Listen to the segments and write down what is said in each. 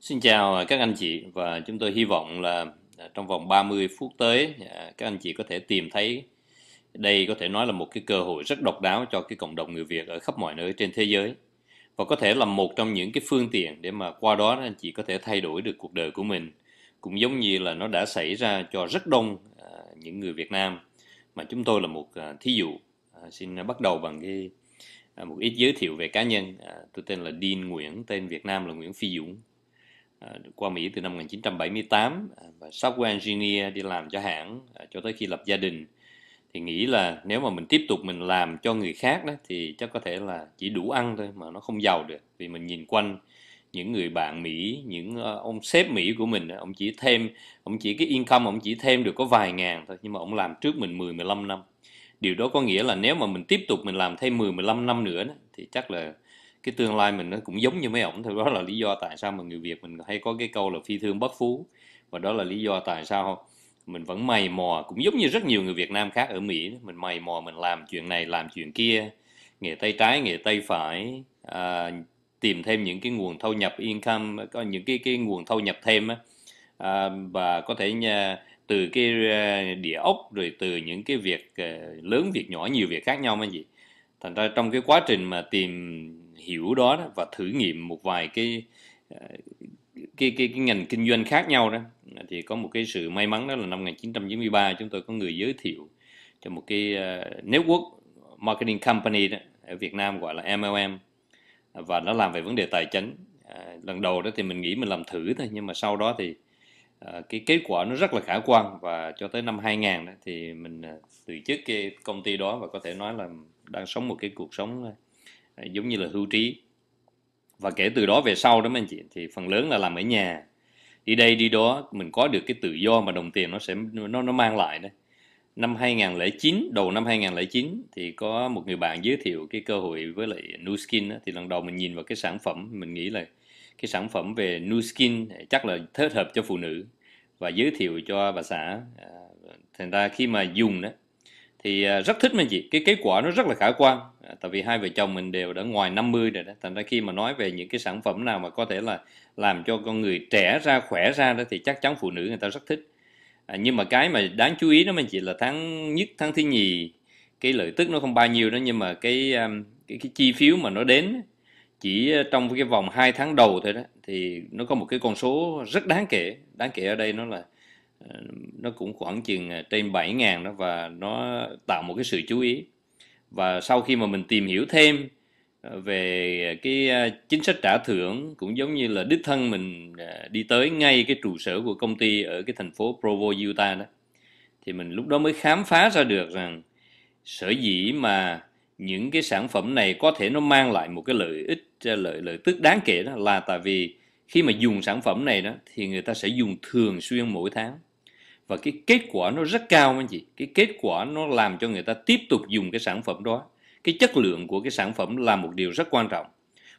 Xin chào à, các anh chị và chúng tôi hy vọng là à, trong vòng 30 phút tới à, các anh chị có thể tìm thấy đây có thể nói là một cái cơ hội rất độc đáo cho cái cộng đồng người Việt ở khắp mọi nơi trên thế giới và có thể là một trong những cái phương tiện để mà qua đó anh chị có thể thay đổi được cuộc đời của mình cũng giống như là nó đã xảy ra cho rất đông những người Việt Nam mà chúng tôi là một thí dụ xin bắt đầu bằng cái một ít giới thiệu về cá nhân tôi tên là Dean Nguyễn tên Việt Nam là Nguyễn Phi Dũng qua Mỹ từ năm 1978 à, và software engineer đi làm cho hãng à, cho tới khi lập gia đình thì nghĩ là nếu mà mình tiếp tục mình làm cho người khác đó thì chắc có thể là chỉ đủ ăn thôi mà nó không giàu được vì mình nhìn quanh những người bạn Mỹ những ờ, ông sếp Mỹ của mình ông chỉ thêm ông chỉ cái income ông chỉ thêm được có vài ngàn thôi nhưng mà ông làm trước mình 10 15 năm điều đó có nghĩa là nếu mà mình tiếp tục mình làm thêm 10 15 năm nữa đó, thì chắc là cái tương lai mình nó cũng giống như mấy ổng thôi đó là lý do tại sao mà người Việt mình hay có cái câu là phi thương bất phú và đó là lý do tại sao mình vẫn mày mò cũng giống như rất nhiều người Việt Nam khác ở Mỹ mình mày mò mình làm chuyện này làm chuyện kia nghề tay trái nghề tay phải à, tìm thêm những cái nguồn thu nhập income có những cái cái nguồn thu nhập thêm á à, và có thể nhà, từ cái à, địa ốc rồi từ những cái việc à, lớn việc nhỏ nhiều việc khác nhau mà gì thành ra trong cái quá trình mà tìm hiểu đó, đó và thử nghiệm một vài cái ờ, cái, cái cái ngành kinh doanh khác nhau đó thì có một cái sự may mắn đó là năm 1993 chúng tôi có người giới thiệu cho một cái ờ, network marketing company đó, ở Việt Nam gọi là MLM và nó làm về vấn đề tài chính ờ, lần đầu đó thì mình nghĩ mình làm thử thôi nhưng mà sau đó thì cái kết quả nó rất là khả quan và cho tới năm 2000 đó, thì mình từ chức cái công ty đó và có thể nói là đang sống một cái cuộc sống giống như là hưu trí và kể từ đó về sau đó mấy anh chị thì phần lớn là làm ở nhà đi đây đi đó mình có được cái tự do mà đồng tiền nó sẽ nó nó mang lại đấy năm 2009 đầu năm 2009 thì có một người bạn giới thiệu cái cơ hội với lại Nuskin thì lần đầu mình nhìn vào cái sản phẩm mình nghĩ là cái sản phẩm về Skin à, chắc là thích hợp cho phụ nữ và giới thiệu cho bà xã à, thành ra khi mà dùng đó thì à, rất thích mấy chị cái kết quả nó rất là khả quan À, tại vì hai vợ chồng mình đều đã ngoài 50 rồi đó thành ra khi mà nói về những cái sản phẩm nào mà có thể là làm cho con người trẻ ra khỏe ra đó thì chắc chắn phụ nữ người ta rất thích à, nhưng mà cái mà đáng chú ý đó mình chỉ là tháng nhất tháng thứ nhì cái lợi tức nó không bao nhiêu đó nhưng mà cái um, cái, cái chi phiếu mà nó đến chỉ trong cái vòng 2 tháng đầu thôi đó thì nó có một cái con số rất đáng kể đáng kể ở đây nó là ờ, nó cũng khoảng chừng ờ, trên 7 ngàn đó và nó tạo một cái sự chú ý và sau khi mà mình tìm hiểu thêm ờ, về cái ờ, chính sách trả thưởng cũng giống như là đích thân mình ờ, đi tới ngay cái trụ sở của công ty ở cái thành phố Provo Utah đó thì mình lúc đó mới khám phá ra được rằng sở dĩ mà những cái sản phẩm này có thể nó mang lại một cái lợi ích lợi lợi tức đáng kể đó là tại vì khi mà dùng sản phẩm này đó thì người ta sẽ dùng thường xuyên mỗi tháng và cái kết quả nó rất cao anh chị cái kết quả nó làm cho người ta tiếp tục dùng cái sản phẩm đó cái chất lượng của cái sản phẩm là một điều rất quan trọng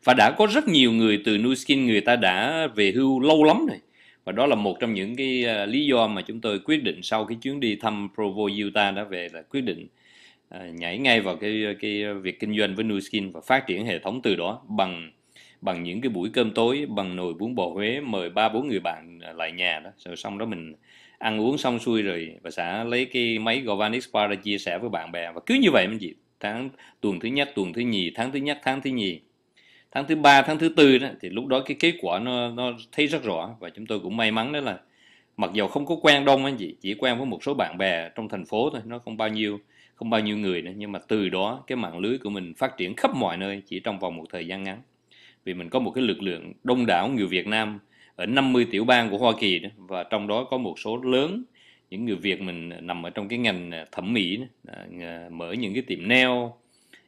và đã có rất nhiều người từ skin người ta đã về hưu lâu lắm rồi và đó là một trong những cái uh, lý do mà chúng tôi quyết định sau cái chuyến đi thăm Provo Utah đã về là quyết định uh, nhảy ngay vào cái cái việc kinh doanh với skin và phát triển hệ thống từ đó bằng bằng những cái buổi cơm tối bằng nồi bún bò Huế mời ba bốn người bạn à, lại nhà đó rồi xong đó mình ăn uống xong xuôi rồi bà xã lấy cái máy Galvanic qua để chia sẻ với bạn bè và cứ như vậy mình chị tháng tuần thứ nhất tuần thứ nhì tháng thứ nhất tháng thứ nhì tháng thứ ba tháng thứ tư đó thì lúc đó cái kết quả nó nó thấy rất rõ và chúng tôi cũng may mắn đó là mặc dầu không có quen đông anh chị chỉ quen với một số bạn bè trong thành phố thôi nó không bao nhiêu không bao nhiêu người nữa nhưng mà từ đó cái mạng lưới của mình phát triển khắp mọi nơi chỉ trong vòng một thời gian ngắn vì mình có một cái lực lượng đông đảo người Việt Nam ở 50 tiểu bang của Hoa Kỳ và trong đó có một số lớn những người Việt mình nằm ở trong cái ngành à, thẩm mỹ à, mở những cái tiệm nail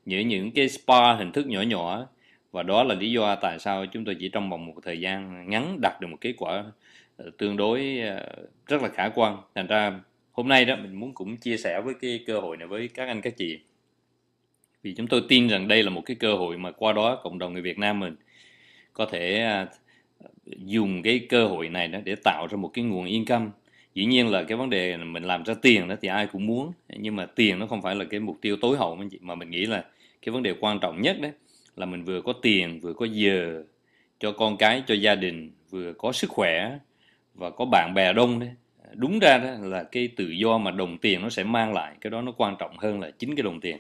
những những cái spa hình thức nhỏ nhỏ và đó là lý do tại sao chúng tôi chỉ trong vòng một thời gian ngắn đạt được một kết quả ờ, tương đối à, rất là khả quan thành ra hôm nay đó mình muốn cũng chia sẻ với cái cơ hội này với các anh các chị vì chúng tôi tin rằng đây là một cái cơ hội mà qua đó cộng đồng người Việt Nam mình có thể dùng cái cơ hội này đó để tạo ra một cái nguồn income dĩ nhiên là cái vấn đề mình làm ra tiền đó thì ai cũng muốn nhưng mà tiền nó không phải là cái mục tiêu tối hậu mình mà mình nghĩ là cái vấn đề quan trọng nhất đấy là mình vừa có tiền vừa có giờ cho con cái cho gia đình vừa có sức khỏe và có bạn bè đông đấy đúng ra đó là cái tự do mà đồng tiền nó sẽ mang lại cái đó nó quan trọng hơn là chính cái đồng tiền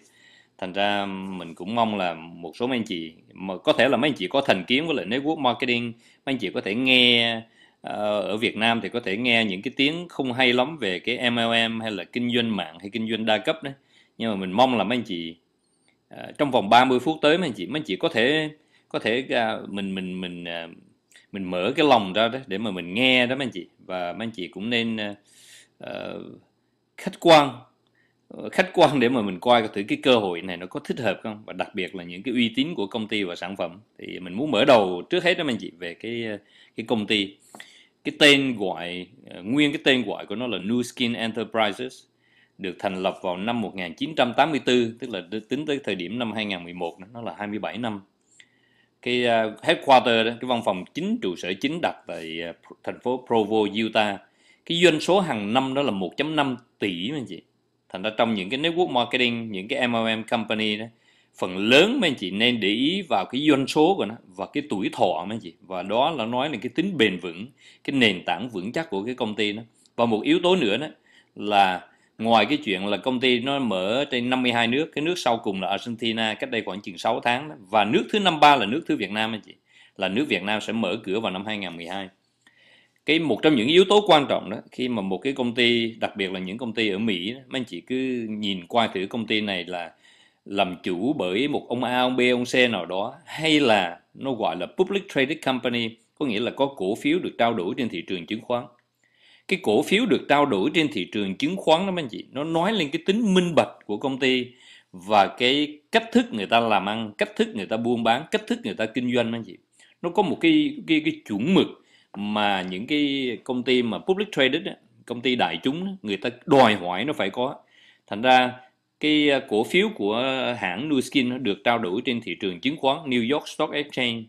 thành ra mình cũng mong là một số mấy anh chị mà có thể là mấy anh chị có thành kiến với lại network marketing mấy anh chị có thể nghe ờ, ở Việt Nam thì có thể nghe những cái tiếng không hay lắm về cái MLM hay là kinh doanh mạng hay kinh doanh đa cấp đấy nhưng mà mình mong là mấy anh chị ờ, trong vòng 30 phút tới mấy anh chị mấy anh chị có thể có thể mình mình mình ờ, mình mở cái lòng ra đấy để mà mình nghe đó mấy anh chị và mấy anh chị cũng nên uh, khách quan Ờ, khách quan để mà mình coi thử cái cơ hội này nó có thích hợp không và đặc biệt là những cái uy tín của công ty và sản phẩm thì mình muốn mở đầu trước hết đó anh chị về cái ờ, cái công ty cái tên gọi ờ, nguyên cái tên gọi của nó là New Skin Enterprises được thành lập vào năm 1984 tức là tính tới thời điểm năm 2011 nó là 27 năm cái headquarter đó, cái văn phòng chính trụ sở chính đặt tại thành phố Provo Utah cái doanh số hàng năm đó là 1.5 tỷ anh chị thành ra trong những cái network marketing những cái MLM company đó phần lớn mấy anh chị nên để ý vào cái doanh số của nó và cái tuổi thọ mấy anh chị và đó là nói là cái tính bền vững cái nền tảng vững chắc của cái công ty nó và một yếu tố nữa đó là ngoài cái chuyện là công ty nó mở trên 52 nước cái nước sau cùng là Argentina cách đây khoảng chừng 6 tháng đó. và nước thứ năm ba là nước thứ Việt Nam anh chị là nước Việt Nam sẽ mở cửa vào năm 2012 cái một trong những yếu tố quan trọng đó khi mà một cái công ty đặc biệt là những công ty ở Mỹ mấy anh chị cứ nhìn qua thử công ty này là làm chủ bởi một ông A, ông B, ông C nào đó hay là nó gọi là public traded company có nghĩa là có cổ phiếu được trao đổi trên thị trường chứng khoán cái cổ phiếu được trao đổi trên thị trường chứng khoán đó mấy anh chị nó nói lên cái tính minh bạch của công ty và cái cách thức người ta làm ăn cách thức người ta buôn bán cách thức người ta kinh doanh mấy anh chị nó có một cái cái cái chuẩn mực mà những cái công ty mà public traded công ty đại chúng người ta đòi hỏi nó phải có thành ra cái à, cổ phiếu của hãng Nuskin nó được trao đổi trên thị trường chứng khoán New York Stock Exchange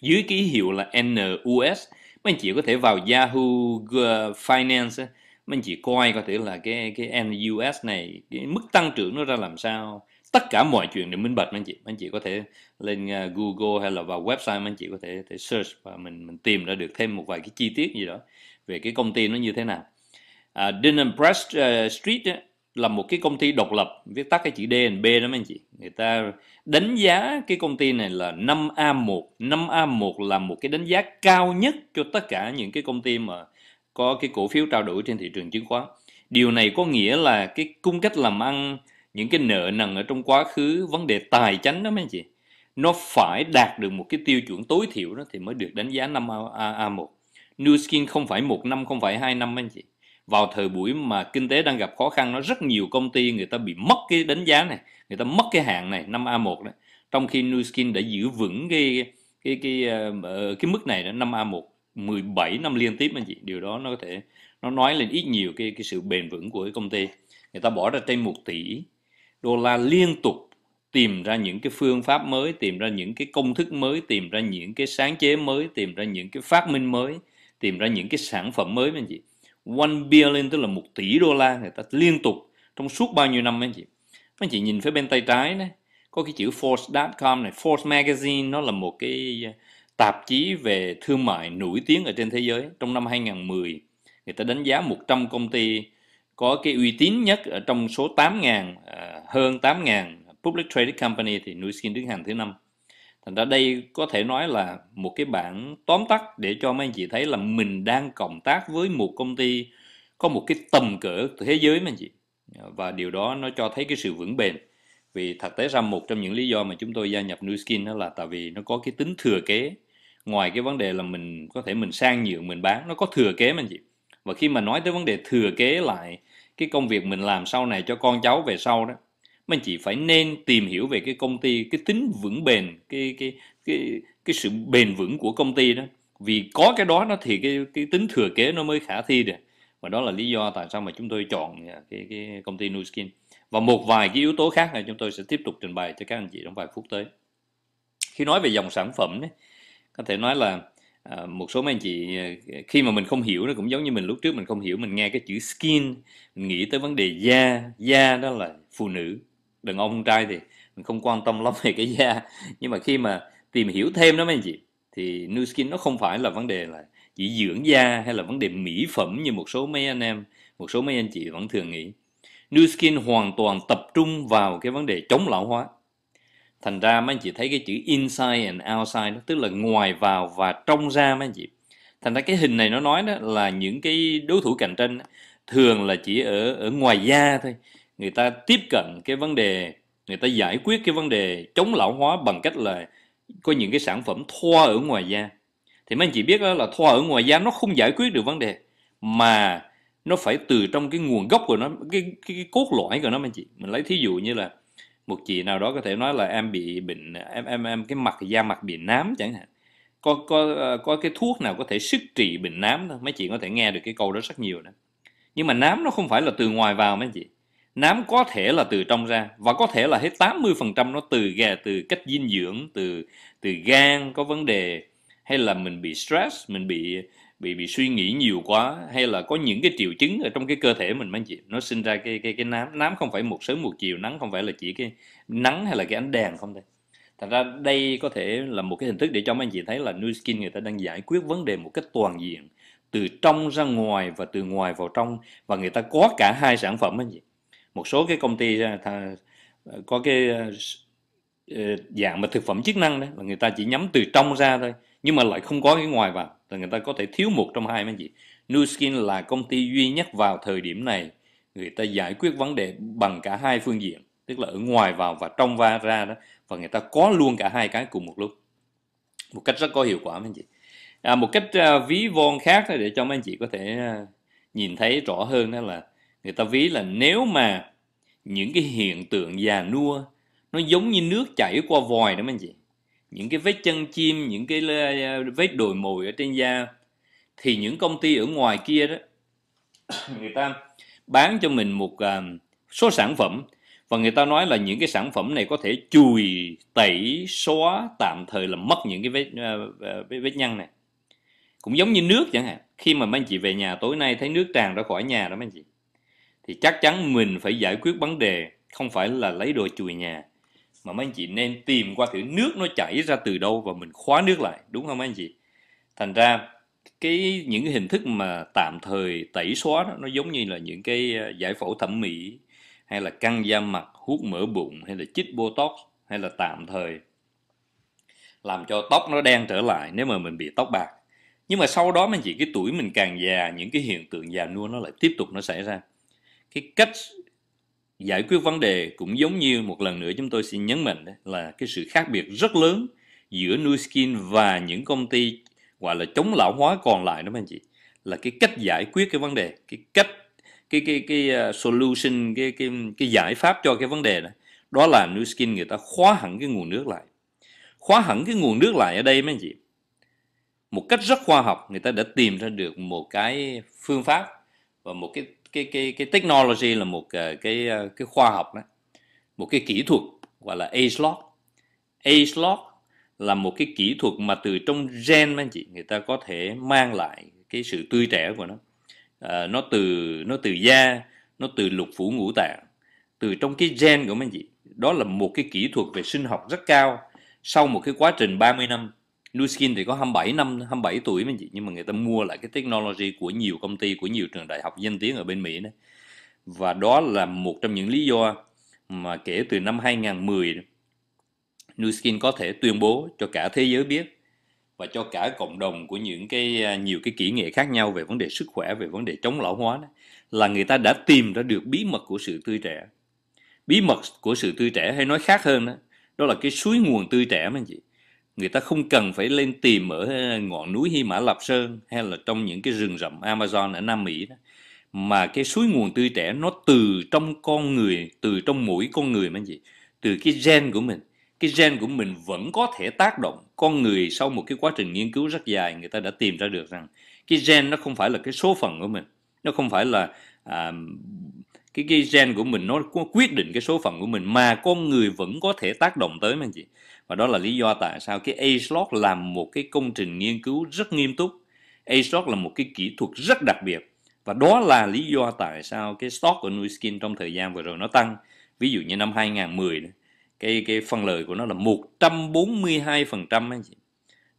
dưới ký hiệu là NUS mấy anh chị có thể vào Yahoo Finance mấy anh chị coi có thể là cái cái NUS này cái mức tăng trưởng nó ra làm sao tất cả mọi chuyện đều minh bạch anh chị anh chị có thể lên à, Google hay là vào website anh chị có thể thể search và mình mình tìm ra được thêm một vài cái chi tiết gì đó về cái công ty nó như thế nào à, Denim Press uh, Street ấy, là một cái công ty độc lập viết tắt cái chữ DNB đó anh chị người ta đánh giá cái công ty này là 5A1 5A1 là một cái đánh giá cao nhất cho tất cả những cái công ty mà có cái cổ phiếu trao đổi trên thị trường chứng khoán điều này có nghĩa là cái cung cách làm ăn những cái nợ nần ở trong quá khứ vấn đề tài chánh đó mấy anh chị nó phải đạt được một cái tiêu chuẩn tối thiểu đó thì mới được đánh giá năm A1 New Skin không phải một năm không phải hai năm anh chị vào thời buổi mà kinh tế đang gặp khó khăn nó rất nhiều công ty người ta bị mất cái đánh giá này người ta mất cái hạng này năm A1 đó trong khi New Skin đã giữ vững cái cái cái cái, ờ, ờ, cái mức này đó năm A1 17 năm liên tiếp anh chị điều đó nó có thể nó nói lên ít nhiều cái cái sự bền vững của cái công ty người ta bỏ ra trên 1 tỷ đô la liên tục tìm ra những cái phương pháp mới tìm ra những cái công thức mới tìm ra những cái sáng chế mới tìm ra những cái phát minh mới tìm ra những cái sản phẩm mới anh chị one billion tức là một tỷ đô la người ta liên tục trong suốt bao nhiêu năm anh chị anh chị nhìn phía bên tay trái này có cái chữ Forbes.com này Forbes Magazine nó là một cái à, tạp chí về thương mại nổi tiếng ở trên thế giới trong năm 2010 người ta đánh giá 100 công ty có cái uy tín nhất ở trong số 8.000 uh, hơn 8.000 public traded company thì skin đứng hàng thứ năm. Thành ra đây có thể nói là một cái bản tóm tắt để cho mấy anh chị thấy là mình đang cộng tác với một công ty có một cái tầm cỡ thế giới mấy anh chị. Và điều đó nó cho thấy cái sự vững bền. Vì thật tế ra một trong những lý do mà chúng tôi gia nhập skin đó là tại vì nó có cái tính thừa kế. Ngoài cái vấn đề là mình có thể mình sang nhượng mình bán, nó có thừa kế mấy anh chị. Và khi mà nói tới vấn đề thừa kế lại cái công việc mình làm sau này cho con cháu về sau đó mà anh chị phải nên tìm hiểu về cái công ty cái tính vững bền cái cái cái cái sự bền vững của công ty đó vì có cái đó nó thì cái cái tính thừa kế nó mới khả thi được và đó là lý do tại sao mà chúng tôi chọn à, cái cái công ty Nuskin và một vài cái yếu tố khác này chúng tôi sẽ tiếp tục trình bày cho các anh chị trong vài phút tới khi nói về dòng sản phẩm đấy có thể nói là à, một số mấy anh chị à, khi mà mình không hiểu nó cũng giống như mình lúc trước mình không hiểu mình nghe cái chữ skin mình nghĩ tới vấn đề da da đó là phụ nữ đàn ông trai thì mình không quan tâm lắm về cái da nhưng mà khi mà tìm hiểu thêm đó mấy anh chị thì nu skin nó không phải là vấn đề là chỉ dưỡng da hay là vấn đề mỹ phẩm như một số mấy anh em một số mấy anh chị vẫn thường nghĩ nu skin hoàn toàn tập trung vào cái vấn đề chống lão hóa thành ra mấy anh chị thấy cái chữ inside and outside đó, tức là ngoài vào và trong ra mấy anh chị thành ra cái hình này nó nói đó là những cái đối thủ cạnh tranh thường là chỉ ở ở ngoài da thôi người ta tiếp cận cái vấn đề người ta giải quyết cái vấn đề chống lão hóa bằng cách là có những cái sản phẩm thoa ở ngoài da thì mấy anh chị biết đó là thoa ở ngoài da nó không giải quyết được vấn đề mà nó phải từ trong cái nguồn gốc của nó cái cái, cái cốt lõi của nó mấy anh chị mình lấy thí dụ như là một chị nào đó có thể nói là em bị bệnh em em em cái mặt da mặt bị nám chẳng hạn có có có cái thuốc nào có thể sức trị bệnh nám không mấy chị có thể nghe được cái câu đó rất nhiều đó nhưng mà nám nó không phải là từ ngoài vào mấy anh chị nám có thể là từ trong ra và có thể là hết 80% nó từ gà từ cách dinh dưỡng từ từ gan có vấn đề hay là mình bị stress mình bị bị bị suy nghĩ nhiều quá hay là có những cái triệu chứng ở trong cái cơ thể mình mang chị nó sinh ra cái cái cái nám nám không phải một sớm một chiều nắng không phải là chỉ cái nắng hay là cái ánh đèn không thôi thành ra đây có thể là một cái hình thức để cho mấy anh chị thấy là new skin người ta đang giải quyết vấn đề một cách toàn diện từ trong ra ngoài và từ ngoài vào trong và người ta có cả hai sản phẩm anh chị một số cái công ty à, thà, có cái à, ờ, dạng mà thực phẩm chức năng đấy là người ta chỉ nhắm từ trong ra thôi nhưng mà lại không có cái ngoài vào là người ta có thể thiếu một trong hai mấy chị New Skin là công ty duy nhất vào thời điểm này người ta giải quyết vấn đề bằng cả hai phương diện tức là ở ngoài vào và trong va ra đó và người ta có luôn cả hai cái cùng một lúc một cách rất có hiệu quả mấy anh chị à, một cách uh, ví von khác để cho mấy anh chị có thể uh, nhìn thấy rõ hơn đó là người ta ví là nếu mà những cái hiện tượng già nua nó giống như nước chảy qua vòi đó mấy anh chị những cái vết chân chim những cái à, vết đồi mồi ở trên da thì những công ty ở ngoài kia đó người ta bán cho mình một à, số sản phẩm và người ta nói là những cái sản phẩm này có thể chùi tẩy xóa tạm thời là mất những cái vết à, vết, vết nhăn này cũng giống như nước chẳng hạn khi mà mấy anh chị về nhà tối nay thấy nước tràn ra khỏi nhà đó mấy anh chị thì chắc chắn mình phải giải quyết vấn đề không phải là lấy đồ chùi nhà mà mấy anh chị nên tìm qua thử nước nó chảy ra từ đâu và mình khóa nước lại đúng không mấy anh chị thành ra cái những hình thức mà tạm thời tẩy xóa đó, nó giống như là những cái ờ, giải phẫu thẩm mỹ hay là căng da mặt hút mỡ bụng hay là chích botox hay là tạm thời làm cho tóc nó đen trở lại nếu mà mình bị tóc bạc nhưng mà sau đó mấy anh chị cái tuổi mình càng già những cái hiện tượng già nua nó lại tiếp tục nó xảy ra cái cách giải quyết vấn đề cũng giống như một lần nữa chúng tôi xin nhấn mạnh là cái sự khác biệt rất lớn giữa Nu Skin và những công ty gọi là chống lão hóa còn lại đó anh chị là cái cách giải quyết cái vấn đề cái cách cái cái cái, uh, solution cái cái cái giải pháp cho cái vấn đề đó đó là Nu Skin người ta khóa hẳn cái nguồn nước lại khóa hẳn cái nguồn nước lại ở đây mấy anh chị một cách rất khoa học người ta đã tìm ra được một cái phương pháp và một cái cái cái cái technology là một cái cái, ờ, cái khoa học đó một cái kỹ thuật gọi là agelock agelock là một cái kỹ thuật mà từ trong gen anh chị người ta có thể mang lại cái sự tươi trẻ của nó à, nó từ nó từ da nó từ lục phủ ngũ tạng từ trong cái gen của anh chị đó là một cái kỹ thuật về sinh học rất cao sau một cái quá trình 30 năm Nu Skin thì có 27 năm 27 tuổi mình chị nhưng mà người ta mua lại cái technology của nhiều công ty của nhiều trường đại học danh tiếng ở bên Mỹ đấy và đó là một trong những lý do mà kể từ năm 2010 Nu Skin có thể tuyên bố cho cả thế giới biết và cho cả cộng đồng của những cái à, nhiều cái kỹ nghệ khác nhau về vấn đề sức khỏe về vấn đề chống lão hóa đó, là người ta đã tìm ra được bí mật của sự tươi trẻ bí mật của sự tươi trẻ hay nói khác hơn đó đó là cái suối nguồn tươi trẻ mà anh chị người ta không cần phải lên tìm ở ờ, ngọn núi Hy Mã Lạp Sơn hay là trong những cái rừng rậm Amazon ở Nam Mỹ đó mà cái suối nguồn tươi trẻ nó từ trong con người từ trong mũi con người mà gì từ cái gen của mình cái gen của mình vẫn có thể tác động con người sau một cái quá trình nghiên cứu rất dài người ta đã tìm ra được rằng cái gen nó không phải là cái số phận của mình nó không phải là à, cái, cái gen của mình nó quyết định cái số phận của mình mà con người vẫn có thể tác động tới mà chị và đó là lý do tại sao cái A-slot là một cái công trình nghiên cứu rất nghiêm túc A-slot là một cái kỹ thuật rất đặc biệt và đó là lý do tại sao cái stock của Nu Skin trong thời gian vừa rồi nó tăng ví dụ như năm 2010 cái cái phân lời của nó là 142% anh chị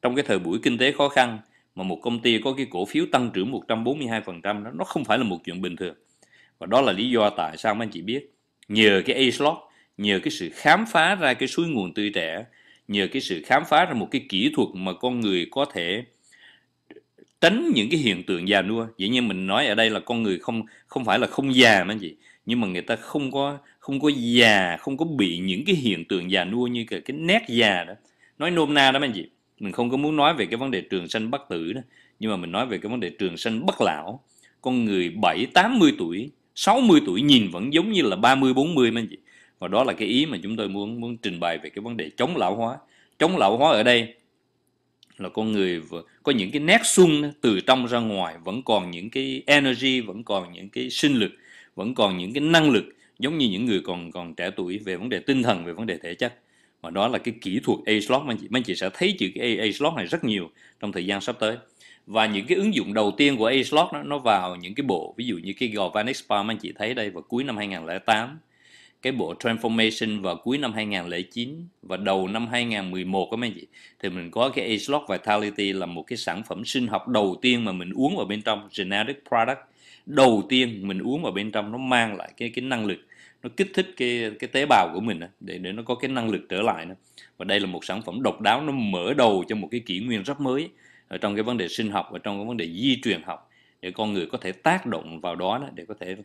trong cái thời buổi kinh tế khó khăn mà một công ty có cái cổ phiếu tăng trưởng 142% trăm nó không phải là một chuyện bình thường và đó là lý do tại sao anh chị biết nhờ cái A-slot nhờ cái sự khám phá ra cái suối nguồn tươi trẻ nhờ cái sự khám phá ra một cái kỹ thuật mà con người có thể tránh những cái hiện tượng già nua dĩ nhiên mình nói ở đây là con người không không phải là không già mà gì nhưng mà người ta không có không có già không có bị những cái hiện tượng già nua như cái, cái nét già đó nói nôm na đó anh chị mình không có muốn nói về cái vấn đề trường sanh bất tử đó nhưng mà mình nói về cái vấn đề trường sanh bất lão con người 7, 80 tuổi 60 tuổi nhìn vẫn giống như là 30, 40 mươi anh chị và đó là cái ý mà chúng tôi muốn muốn trình bày về cái vấn đề chống lão hóa chống lão hóa ở đây là con người có những cái nét xung từ trong ra ngoài vẫn còn những cái energy vẫn còn những cái sinh lực vẫn còn những cái năng lực giống như những người còn còn trẻ tuổi về vấn đề tinh thần về vấn đề thể chất và đó là cái kỹ thuật a slot mà anh chị mà anh chị sẽ thấy chữ cái a slot này rất nhiều trong thời gian sắp tới và những cái ứng dụng đầu tiên của a slot nó, nó vào những cái bộ ví dụ như cái gò vanic spa mà anh chị thấy đây vào cuối năm 2008 cái bộ transformation vào cuối năm 2009 và đầu năm 2011 các anh chị thì mình có cái Agelock Vitality là một cái sản phẩm sinh học đầu tiên mà mình uống vào bên trong generic product đầu tiên mình uống vào bên trong nó mang lại cái cái năng lực nó kích thích cái cái tế bào của mình để để nó có cái năng lực trở lại nữa và đây là một sản phẩm độc đáo nó mở đầu cho một cái kỷ nguyên rất mới ở trong cái vấn đề sinh học và trong cái vấn đề di truyền học để con người có thể tác động vào đó để có thể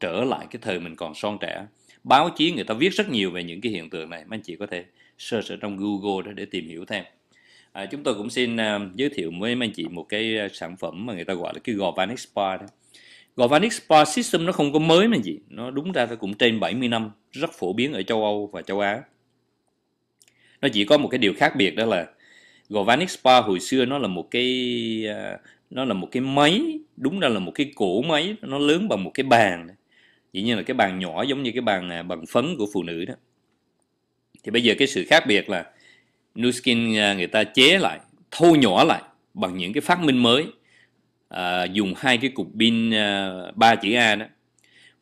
trở lại cái thời mình còn son trẻ báo chí người ta viết rất nhiều về những cái hiện tượng này mà anh chị có thể sơ sở trong Google đó để tìm hiểu thêm à, chúng tôi cũng xin uh, giới thiệu với anh chị một cái à, sản phẩm mà người ta gọi là cái gò vanic spa đó gò spa system nó không có mới mà gì nó đúng ra nó cũng trên 70 năm rất phổ biến ở châu Âu và châu Á nó chỉ có một cái điều khác biệt đó là gò vanic spa hồi xưa nó là một cái uh, nó là một cái máy đúng ra là một cái cổ máy nó lớn bằng một cái bàn dĩ nhiên là cái bàn nhỏ giống như cái bàn à, bằng phấn của phụ nữ đó thì bây giờ cái sự khác biệt là Nuskin à, người ta chế lại thâu nhỏ lại bằng những cái phát minh mới à, dùng hai cái cục pin à, chữ A đó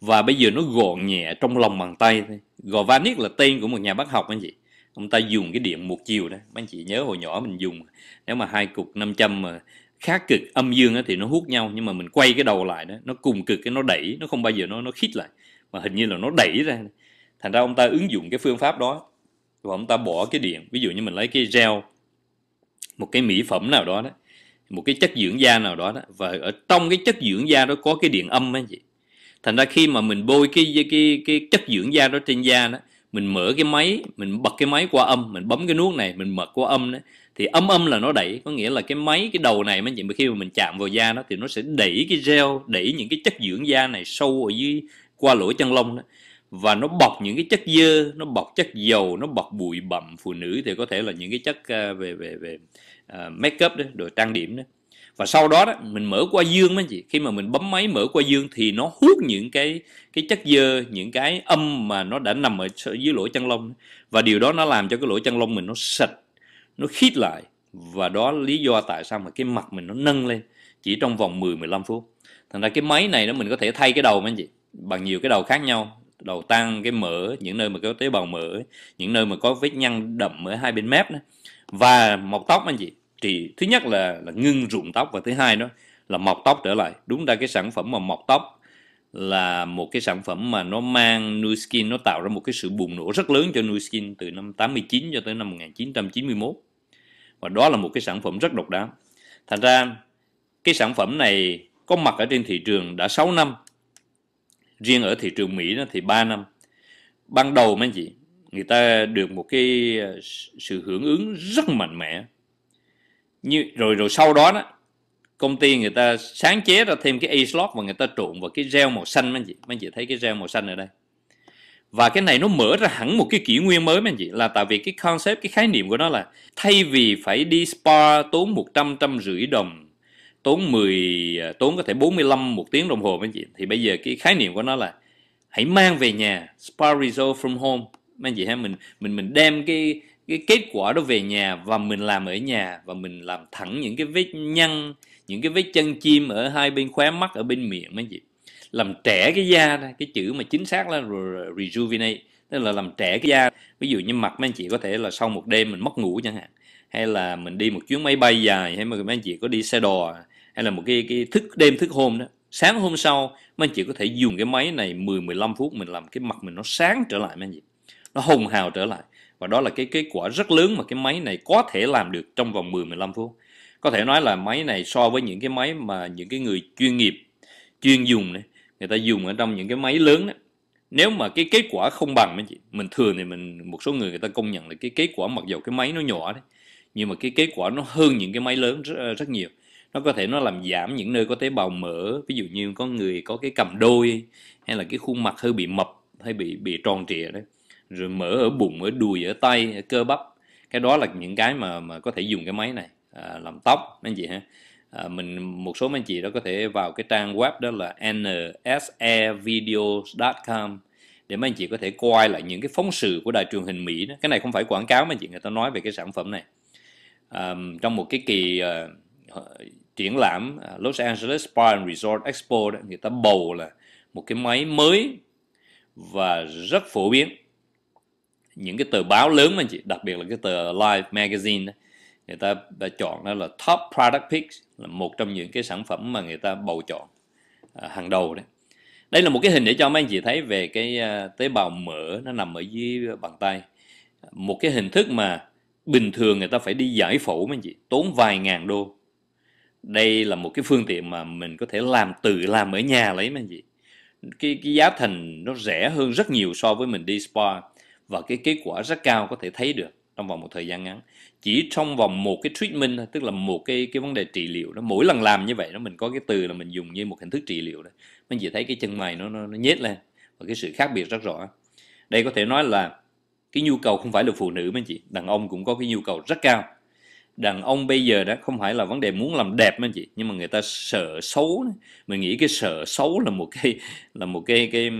và bây giờ nó gọn nhẹ trong lòng bàn tay thôi Govanik là tên của một nhà bác học anh chị ông ta dùng cái điện một chiều đó anh chị nhớ hồi nhỏ mình dùng nếu mà hai cục 500 mà khác cực âm dương thì nó hút nhau nhưng mà mình quay cái đầu lại đó nó cùng cực cái nó đẩy nó không bao giờ nó nó khít lại mà hình như là nó đẩy ra thành ra ông ta ứng dụng cái phương pháp đó và ông ta bỏ cái điện ví dụ như mình lấy cái gel một cái mỹ phẩm nào đó đó một cái chất dưỡng da nào đó, đó và ở trong cái chất dưỡng da đó có cái điện âm ấy chị thành ra khi mà mình bôi cái cái cái, cái chất dưỡng da đó trên da đó mình mở cái máy mình bật cái máy qua âm mình bấm cái nút này mình mở qua âm đó thì âm âm là nó đẩy có nghĩa là cái máy cái đầu này mấy chị khi mà mình chạm vào da nó thì nó sẽ đẩy cái gel đẩy những cái chất dưỡng da này sâu ở dưới qua lỗ chân lông đó và nó bọc những cái chất dơ nó bọc chất dầu nó bọc bụi bặm phụ nữ thì có thể là những cái chất à, về về về uh, à, make up đó rồi trang điểm đó và sau đó, đó mình mở qua dương mấy chị khi mà mình bấm máy mở qua dương thì nó hút những cái cái chất dơ những cái âm mà nó đã nằm ở dưới lỗ chân lông và điều đó nó làm cho cái lỗ chân lông mình nó sạch nó khít lại và đó là lý do tại sao mà cái mặt mình nó nâng lên chỉ trong vòng 10 15 phút. Thành ra cái máy này nó mình có thể thay cái đầu mấy anh chị bằng nhiều cái đầu khác nhau, đầu tăng, cái mỡ, những nơi mà có tế bào mỡ, những nơi mà có vết nhăn đậm ở hai bên mép đó. Và mọc tóc anh chị, thì thứ nhất là là ngưng rụng tóc và thứ hai đó là mọc tóc trở lại. Đúng ra cái sản phẩm mà mọc tóc là một cái sản phẩm mà nó mang Nu Skin nó tạo ra một cái sự bùng nổ rất lớn cho Nu Skin từ năm 89 cho tới năm 1991 và đó là một cái sản phẩm rất độc đáo thành ra cái sản phẩm này có mặt ở trên thị trường đã 6 năm riêng ở thị trường Mỹ đó thì 3 năm ban đầu mấy anh chị người ta được một cái ờ, sự hưởng ứng rất mạnh mẽ như rồi rồi sau đó đó công ty người ta sáng chế ra thêm cái a slot và người ta trộn vào cái gel màu xanh mấy anh chị mấy anh chị thấy cái gel màu xanh ở đây và cái này nó mở ra hẳn một cái kỷ nguyên mới mà anh chị là tại vì cái concept cái khái niệm của nó là thay vì phải đi spa tốn 100 trăm rưỡi đồng tốn 10 à, tốn có thể 45 một tiếng đồng hồ anh chị thì bây giờ cái khái niệm của nó là hãy mang về nhà spa resort from home anh chị ha mình mình mình đem cái cái kết quả đó về nhà và mình làm ở nhà và mình làm thẳng những cái vết nhăn những cái vết chân chim ở hai bên khóe mắt ở bên miệng anh chị làm trẻ cái da này, cái chữ mà chính xác là rejuvenate tức là làm trẻ cái da ví dụ như mặt mấy anh chị có thể là sau một đêm mình mất ngủ chẳng hạn hay là mình đi một chuyến máy bay dài hay mà mấy anh chị có đi xe đò hay là một cái cái thức đêm thức hôm đó sáng hôm sau mấy anh chị có thể dùng cái máy này 10 15 phút mình làm cái mặt mình nó sáng trở lại mấy anh chị nó hồng hào trở lại và đó là cái kết quả rất lớn mà cái máy này có thể làm được trong vòng 10 15 phút có thể nói là máy này so với những cái máy mà những cái người chuyên nghiệp chuyên dùng này người ta dùng ở trong những cái máy lớn đó nếu mà cái kết quả không bằng mấy chị mình thường thì mình một số người người ta công nhận là cái kết quả mặc dù cái máy nó nhỏ đấy nhưng mà cái kết quả nó hơn những cái máy lớn rất, rất nhiều nó có thể nó làm giảm những nơi có tế bào mỡ ví dụ như có người có cái cầm đôi hay là cái khuôn mặt hơi bị mập hay bị bị tròn trịa đấy rồi mỡ ở bụng ở đùi ở tay ở cơ bắp cái đó là những cái mà mà có thể dùng cái máy này à, làm tóc anh chị ha à, mình một số anh chị đó có thể vào cái trang web đó là nsevideos.com để mấy anh chị có thể coi lại những cái phóng sự của đài truyền hình Mỹ đó. cái này không phải quảng cáo mà anh chị người ta nói về cái sản phẩm này à, trong một cái kỳ uh, triển lãm à, Los Angeles Spa and Resort Expo đó, người ta bầu là một cái máy mới và rất phổ biến những cái tờ báo lớn mà anh chị đặc biệt là cái tờ Life Magazine đó, người ta đã chọn nó là top product picks là một trong những cái sản phẩm mà người ta bầu chọn à, hàng đầu đấy đây là một cái hình để cho mấy anh chị thấy về cái à, tế bào mỡ nó nằm ở dưới bàn tay một cái hình thức mà bình thường người ta phải đi giải phẫu mấy anh chị tốn vài ngàn đô đây là một cái phương tiện mà mình có thể làm tự làm ở nhà lấy mấy anh chị cái, cái giá thành nó rẻ hơn rất nhiều so với mình đi spa và cái kết quả rất cao có thể thấy được trong vòng một thời gian ngắn chỉ trong vòng một cái treatment tức là một cái cái vấn đề trị liệu đó mỗi lần làm như vậy đó mình có cái từ là mình dùng như một hình thức trị liệu đó mình chỉ thấy cái chân mày nó nó, nó nhét lên và cái sự khác biệt rất rõ đây có thể nói là cái nhu cầu không phải là phụ nữ anh chị đàn ông cũng có cái nhu cầu rất cao đàn ông bây giờ đó không phải là vấn đề muốn làm đẹp anh chị nhưng mà người ta sợ xấu mình nghĩ cái sợ xấu là một cái là một cái cái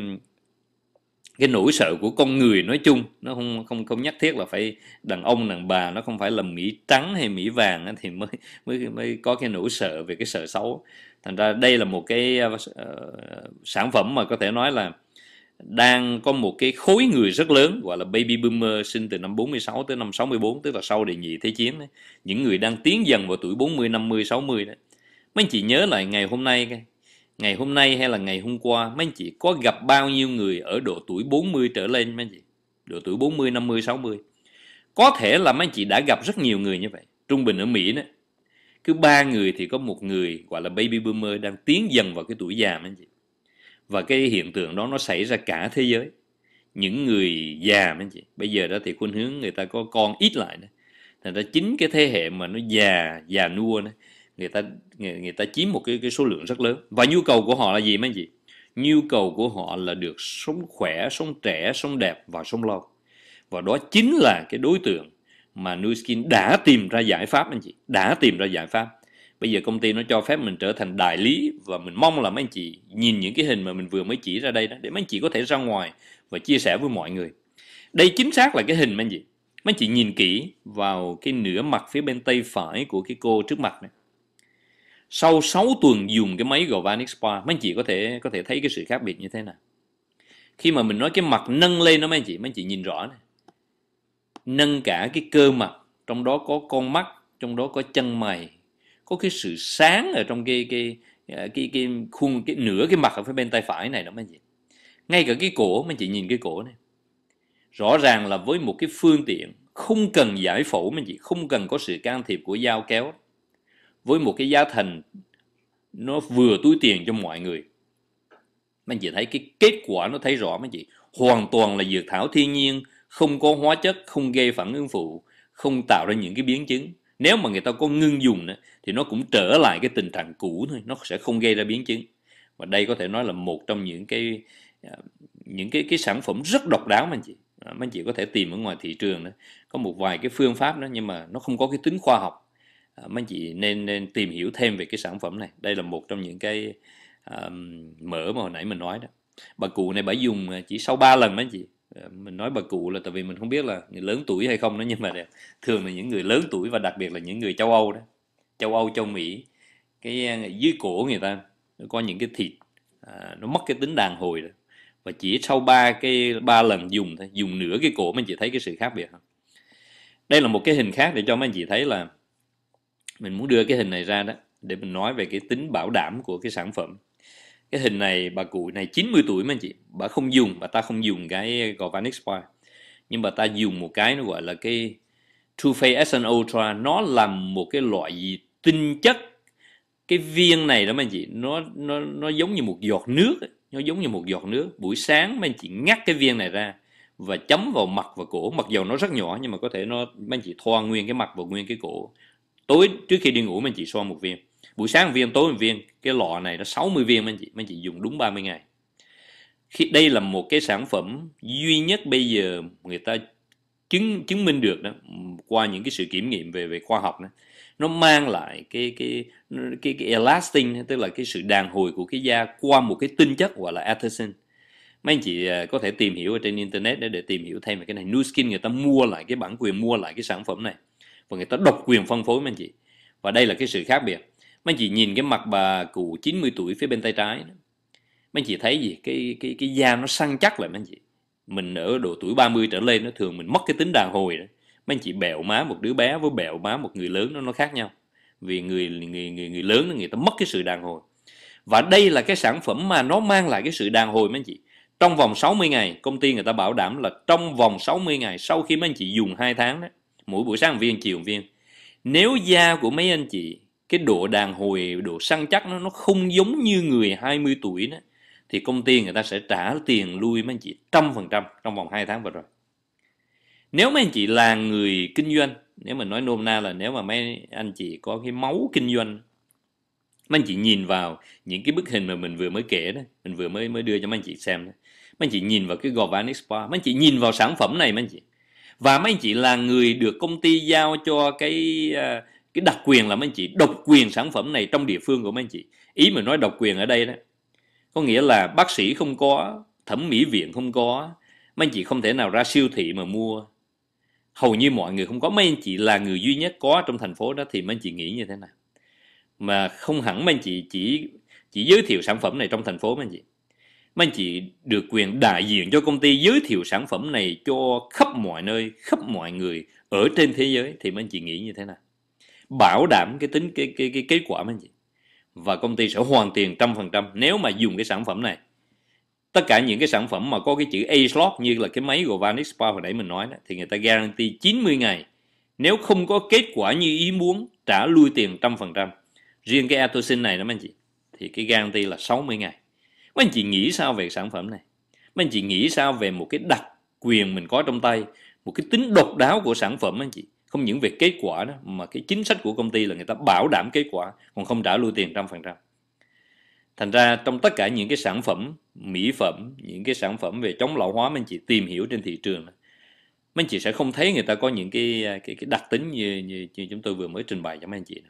cái nỗi sợ của con người nói chung nó không không không nhất thiết là phải đàn ông đàn bà nó không phải là mỹ trắng hay mỹ vàng thì mới mới mới có cái nỗi sợ về cái sợ xấu thành ra đây là một cái uh, sản phẩm mà có thể nói là đang có một cái khối người rất lớn gọi là baby boomer sinh từ năm 46 tới năm 64 tức là sau đề nhị thế chiến đấy. những người đang tiến dần vào tuổi 40 50 60 đấy mấy anh chị nhớ lại ngày hôm nay ngày hôm nay hay là ngày hôm qua mấy anh chị có gặp bao nhiêu người ở độ tuổi 40 trở lên mấy anh chị độ tuổi 40 50 60 có thể là mấy anh chị đã gặp rất nhiều người như vậy trung bình ở Mỹ đó cứ ba người thì có một người gọi là baby boomer đang tiến dần vào cái tuổi già mấy anh chị và cái hiện tượng đó nó xảy ra cả thế giới những người già mấy anh chị bây giờ đó thì khuynh hướng người ta có con ít lại đó thành ra chính cái thế hệ mà nó già già nua đó, người ta người, người ta chiếm một cái cái số lượng rất lớn và nhu cầu của họ là gì mấy anh chị nhu cầu của họ là được sống khỏe sống trẻ sống đẹp và sống lâu và đó chính là cái đối tượng mà new skin đã tìm ra giải pháp anh chị đã tìm ra giải pháp bây giờ công ty nó cho phép mình trở thành đại lý và mình mong là mấy anh chị nhìn những cái hình mà mình vừa mới chỉ ra đây đó để mấy anh chị có thể ra ngoài và chia sẻ với mọi người đây chính xác là cái hình mấy anh chị mấy anh chị nhìn kỹ vào cái nửa mặt phía bên tay phải của cái cô trước mặt này sau 6 tuần dùng cái máy Galvanic Spa mấy anh chị có thể có thể thấy cái sự khác biệt như thế nào khi mà mình nói cái mặt nâng lên đó mấy anh chị mấy anh chị nhìn rõ này nâng cả cái cơ mặt trong đó có con mắt trong đó có chân mày có cái sự sáng ở trong cái cái cái à, cái, cái khuôn cái nửa cái mặt ở phía bên tay phải này đó mấy anh chị ngay cả cái cổ mấy anh chị nhìn cái cổ này rõ ràng là với một cái phương tiện không cần giải phẫu mấy anh chị không cần có sự can thiệp của dao kéo với một cái giá thành nó vừa túi tiền cho mọi người mấy anh chị thấy cái kết quả nó thấy rõ mấy anh chị hoàn toàn là dược thảo thiên nhiên không có hóa chất không gây phản ứng phụ không tạo ra những cái biến chứng nếu mà người ta có ngưng dùng nữa, thì nó cũng trở lại cái tình trạng cũ thôi nó sẽ không gây ra biến chứng và đây có thể nói là một trong những cái à, những cái cái sản phẩm rất độc đáo mà anh chị mà anh chị có thể tìm ở ngoài thị trường đó có một vài cái phương pháp đó nhưng mà nó không có cái tính khoa học À, mấy chị nên nên tìm hiểu thêm về cái sản phẩm này đây là một trong những cái um, mỡ mà hồi nãy mình nói đó bà cụ này bà dùng à, chỉ sau 3 lần đó chị ờ, mình nói bà cụ là tại vì mình không biết là người lớn tuổi hay không đó nhưng mà thường là những người lớn tuổi và đặc biệt là những người châu Âu đó châu Âu châu Mỹ cái à, dưới cổ người ta nó có những cái thịt à, nó mất cái tính đàn hồi đó và chỉ sau ba cái ba lần dùng thôi dùng nửa cái cổ mình chị thấy cái sự khác biệt không đây là một cái hình khác để cho mấy anh chị thấy là mình muốn đưa cái hình này ra đó để mình nói về cái tính bảo đảm của cái sản phẩm cái hình này bà cụ này 90 tuổi mà anh chị bà không dùng bà ta không dùng cái gò vanic nhưng bà ta dùng một cái nó gọi là cái True Face Essence Ultra nó là một cái loại gì tinh chất cái viên này đó mấy anh chị nó nó nó giống như một giọt nước nó giống như một giọt nước buổi sáng mấy anh chị ngắt cái viên này ra và chấm vào mặt và cổ mặc dù nó rất nhỏ nhưng mà có thể nó mấy anh chị thoa nguyên cái mặt và nguyên cái cổ tối trước khi đi ngủ mình chỉ xoa một viên buổi sáng một viên tối một viên cái lọ này nó 60 viên mình chị mình chị dùng đúng 30 ngày khi đây là một cái sản phẩm duy nhất bây giờ người ta chứng chứng minh được đó qua những cái sự kiểm nghiệm về về khoa học đó nó mang lại cái cái cái, cái elastin tức là cái sự đàn hồi của cái da qua một cái tinh chất gọi là atherin mấy anh chị à, có thể tìm hiểu ở trên internet để, để tìm hiểu thêm về cái này Nu Skin người ta mua lại cái bản quyền mua lại cái sản phẩm này và người ta độc quyền phân phối mấy anh chị và đây là cái sự khác biệt mấy anh chị nhìn cái mặt bà cụ 90 tuổi phía bên tay trái mấy anh chị thấy gì cái cái cái da nó săn chắc lại mấy anh chị mình ở độ tuổi 30 trở lên nó thường mình mất cái tính đàn hồi đó. mấy anh chị bẹo má một đứa bé với bẹo má một người lớn nó nó khác nhau vì người người người người lớn người ta mất cái sự đàn hồi và đây là cái sản phẩm mà nó mang lại cái sự đàn hồi mấy anh chị trong vòng 60 ngày công ty người ta bảo đảm là trong vòng 60 ngày sau khi mấy anh chị dùng hai tháng đó mỗi buổi sáng viên chiều viên nếu da của mấy anh chị cái độ đàn hồi độ săn chắc nó nó không giống như người 20 tuổi đó thì công ty người ta sẽ trả tiền lui mấy anh chị trăm phần trăm trong vòng 2 tháng vừa rồi nếu mấy anh chị là người kinh doanh nếu mình nói nôm na là nếu mà mấy anh chị có cái máu kinh doanh mấy anh chị nhìn vào những cái bức hình mà mình vừa mới kể đó mình vừa mới mới đưa cho mấy anh chị xem đó mấy anh chị nhìn vào cái Governance Spa mấy anh chị nhìn vào sản phẩm này mấy anh chị và mấy anh chị là người được công ty giao cho cái à, cái đặc quyền là mấy anh chị độc quyền sản phẩm này trong địa phương của mấy anh chị ý mình nói độc quyền ở đây đó có nghĩa là bác sĩ không có thẩm mỹ viện không có mấy anh chị không thể nào ra siêu thị mà mua hầu như mọi người không có mấy anh chị là người duy nhất có trong thành phố đó thì mấy anh chị nghĩ như thế nào mà không hẳn mấy anh chị chỉ chỉ giới thiệu sản phẩm này trong thành phố mấy anh chị mà anh chị được quyền đại diện cho công ty giới thiệu sản phẩm này cho khắp mọi nơi, khắp mọi người ở trên thế giới thì mấy anh chị nghĩ như thế nào? Bảo đảm cái tính cái cái cái kết quả mấy anh chị. Và công ty sẽ hoàn tiền trăm phần trăm nếu mà dùng cái sản phẩm này. Tất cả những cái sản phẩm mà có cái chữ A-slot như là cái máy Govanix Power hồi nãy mình nói đó, thì người ta guarantee 90 ngày. Nếu không có kết quả như ý muốn, trả lui tiền trăm phần trăm. Riêng cái Atosin này đó mấy anh chị, thì cái guarantee là 60 ngày Mấy anh chị nghĩ sao về sản phẩm này? Mấy anh chị nghĩ sao về một cái đặc quyền mình có trong tay, một cái tính độc đáo của sản phẩm anh chị? Không những về kết quả đó, mà cái chính sách của công ty là người ta bảo đảm kết quả, còn không trả lui tiền trăm phần trăm. Thành ra trong tất cả những cái sản phẩm mỹ phẩm, những cái sản phẩm về chống lão hóa mấy anh chị tìm hiểu trên thị trường, mấy anh chị sẽ không thấy người ta có những cái cái, cái đặc tính như, như như chúng tôi vừa mới trình bày cho mấy anh chị.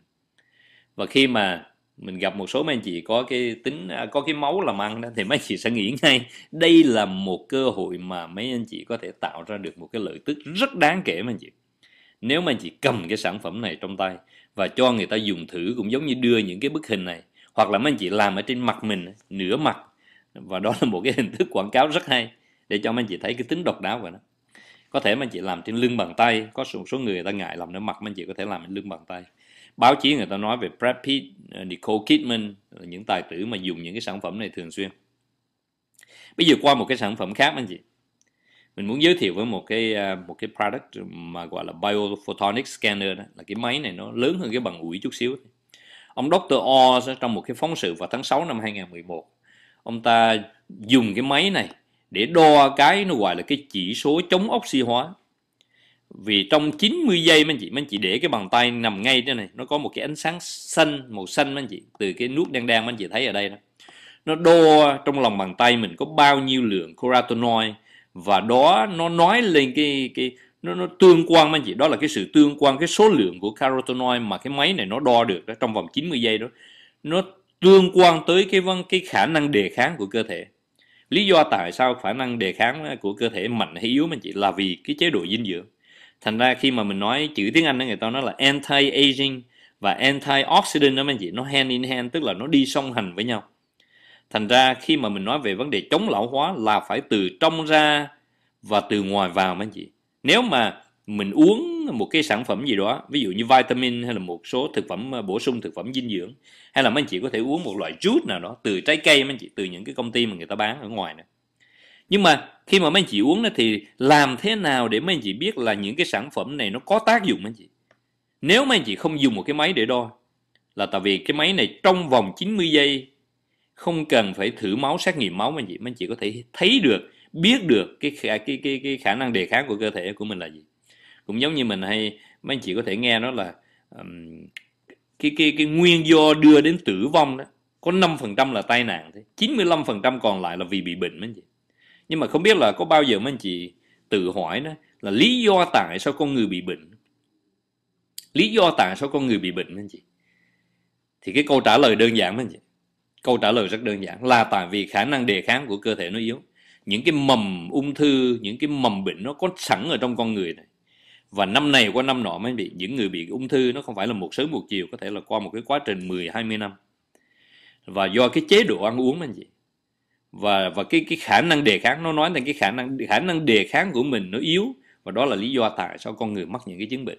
Và khi mà mình gặp một số mấy anh chị có cái tính à, có cái máu làm ăn đó thì mấy anh chị sẽ nghĩ ngay đây là một cơ hội mà mấy anh chị có thể tạo ra được một cái lợi tức rất đáng kể mấy anh chị nếu mà anh chị cầm cái sản phẩm này trong tay và cho người ta dùng thử cũng giống như đưa những cái bức hình này hoặc là mấy anh chị làm ở trên mặt mình nửa mặt và đó là một cái hình thức quảng cáo rất hay để cho mấy anh chị thấy cái tính độc đáo của nó có thể mấy anh chị làm trên lưng bàn tay có một số người ta ngại làm ở mặt mấy anh chị có thể làm trên lưng bàn tay báo chí người ta nói về Brad Pitt, ờ, Nicole Kidman những tài tử mà dùng những cái sản phẩm này thường xuyên bây giờ qua một cái sản phẩm khác anh chị mình muốn giới thiệu với một cái ờ, một cái product mà gọi là biophotonic scanner đó, là cái máy này nó lớn hơn cái bằng ủi chút xíu ông Dr. Oz trong một cái phóng sự vào tháng 6 năm 2011 ông ta dùng cái máy này để đo cái nó gọi là cái chỉ số chống oxy hóa vì trong 90 giây mấy anh chị mấy anh chị để cái bàn tay nằm ngay trên này nó có một cái ánh sáng xanh màu xanh mấy anh chị từ cái nút đen đen mấy anh chị thấy ở đây đó nó đo trong lòng bàn tay mình có bao nhiêu lượng carotenoid và đó nó nói lên cái cái nó, nó tương quan mấy anh chị đó là cái sự tương quan cái số lượng của carotenoid mà cái máy này nó đo được đó trong vòng 90 giây đó nó tương quan tới cái cái khả năng đề kháng của cơ thể lý do tại sao khả năng đề kháng của cơ thể mạnh hay yếu mấy anh chị là vì cái chế độ dinh dưỡng thành ra khi mà mình nói chữ tiếng anh đó người ta nói là anti aging và anti oxidant đó mấy anh chị nó hand in hand tức là nó đi song hành với nhau thành ra khi mà mình nói về vấn đề chống lão hóa là phải từ trong ra và từ ngoài vào mấy anh chị nếu mà mình uống một cái sản phẩm gì đó ví dụ như vitamin hay là một số thực phẩm ờ, bổ sung thực phẩm dinh dưỡng hay là mấy anh chị có thể uống một loại juice nào đó từ trái cây mấy anh chị từ những cái công ty mà người ta bán ở ngoài nữa nhưng mà khi mà mấy anh chị uống thì làm thế nào để mấy anh chị biết là những cái sản phẩm này nó có tác dụng mấy anh chị nếu mấy anh chị không dùng một cái máy để đo là tại vì cái máy này trong vòng 90 giây không cần phải thử máu xét nghiệm máu mấy anh chị mấy anh chị có thể thấy được biết được cái cái cái cái khả năng đề kháng của cơ thể của mình là gì cũng giống như mình hay mấy anh chị có thể nghe đó là um, cái cái cái nguyên do đưa đến tử vong đó có 5% là tai nạn thế 95% còn lại là vì bị bệnh mấy anh chị nhưng mà không biết là có bao giờ mấy anh chị tự hỏi đó là lý do tại sao con người bị bệnh lý do tại sao con người bị bệnh mấy anh chị thì cái câu trả lời đơn giản mấy anh chị câu trả lời rất đơn giản là tại vì khả năng đề kháng của cơ thể nó yếu những cái mầm ung thư những cái mầm bệnh nó có sẵn ở trong con người này và năm này qua năm nọ mới bị những người bị ung thư nó không phải là một sớm một chiều có thể là qua một cái quá trình 10 20 năm và do cái chế độ ăn uống anh chị và và cái cái khả năng đề kháng nó nói rằng cái khả năng khả năng đề kháng của mình nó yếu và đó là lý do tại sao con người mắc những cái chứng bệnh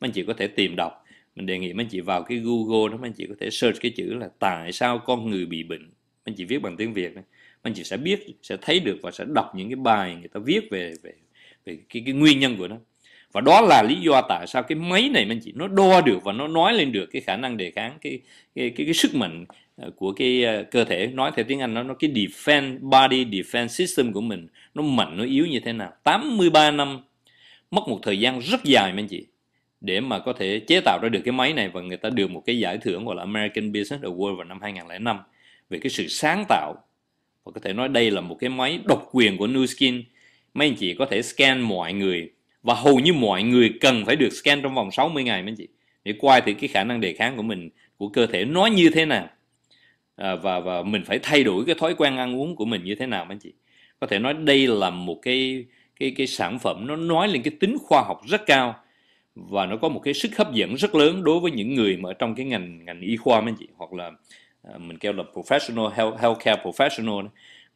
mấy anh chị có thể tìm đọc mình đề nghị mấy anh chị vào cái google đó mấy anh chị có thể search cái chữ là tại sao con người bị bệnh anh chị viết bằng tiếng việt mấy anh chị sẽ biết sẽ thấy được và sẽ đọc những cái bài người ta viết về về về cái, cái nguyên nhân của nó và đó là lý do tại sao cái máy này anh chị nó đo được và nó nói lên được cái khả năng đề kháng cái cái cái, cái sức mạnh ờ, của cái ờ, cơ thể nói theo tiếng Anh nó nó cái defense body defense system của mình nó mạnh nó yếu như thế nào 83 năm mất một thời gian rất dài anh chị để mà có thể chế tạo ra được cái máy này và người ta được một cái giải thưởng gọi là American Business Award vào năm 2005 về cái sự sáng tạo và có thể nói đây là một cái máy độc quyền của Nu Skin mấy anh chị có thể scan mọi người và hầu như mọi người cần phải được scan trong vòng 60 ngày mấy chị để coi thì cái khả năng đề kháng của mình của cơ thể nó như thế nào à, và và mình phải thay đổi cái thói quen ăn uống của mình như thế nào mấy chị có thể nói đây là một cái cái cái sản phẩm nó nói lên cái tính khoa học rất cao và nó có một cái sức hấp dẫn rất lớn đối với những người mà ở trong cái ngành ngành y khoa mấy chị hoặc là à, mình kêu là professional health, healthcare professional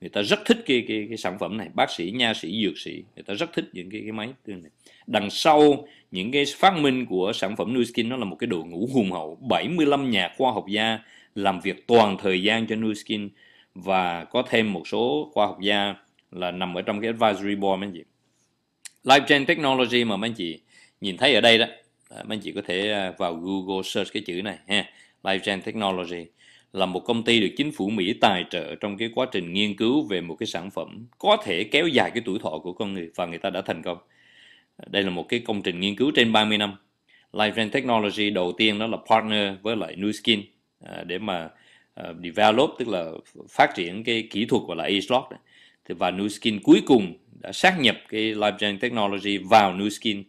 người ta rất thích cái, cái, cái sản phẩm này bác sĩ nha sĩ dược sĩ người ta rất thích những cái, cái máy này đằng sau những cái phát minh của sản phẩm Nu Skin nó là một cái đội ngũ hùng hậu 75 nhà khoa học gia làm việc toàn thời gian cho Nu Skin và có thêm một số khoa học gia là nằm ở trong cái advisory board mấy anh chị LiveGen Technology mà mấy anh chị nhìn thấy ở đây đó mấy anh chị có thể à, vào Google search cái chữ này ha LiveGen Technology là một công ty được chính phủ Mỹ tài trợ trong cái quá trình nghiên cứu về một cái sản phẩm có thể kéo dài cái tuổi thọ của con người và người ta đã thành công. Đây là một cái công trình nghiên cứu trên 30 năm. Lifeline Technology đầu tiên đó là partner với lại Skin à, để mà à, develop tức là phát triển cái kỹ thuật gọi là A-Slot thì và Skin cuối cùng đã sát nhập cái Lifeline Technology vào NuSkin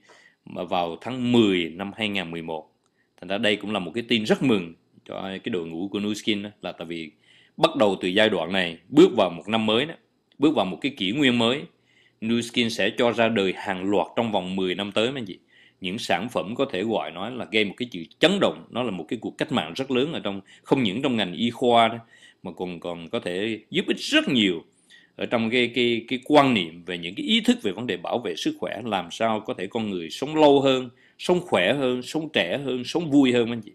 mà vào tháng 10 năm 2011 thành ra đây cũng là một cái tin rất mừng cho cái đội ngũ của New Skin đó, là tại vì bắt đầu từ giai đoạn này bước vào một năm mới đó, bước vào một cái kỷ nguyên mới New Skin sẽ cho ra đời hàng loạt trong vòng 10 năm tới mấy anh chị những sản phẩm có thể gọi nói là gây một cái chữ chấn động nó là một cái cuộc cách mạng rất lớn ở trong không những trong ngành y khoa đó, mà còn còn có thể giúp ích rất nhiều ở trong cái cái cái quan niệm về những cái ý thức về vấn đề bảo vệ sức khỏe làm sao có thể con người sống lâu hơn sống khỏe hơn sống trẻ hơn sống vui hơn anh chị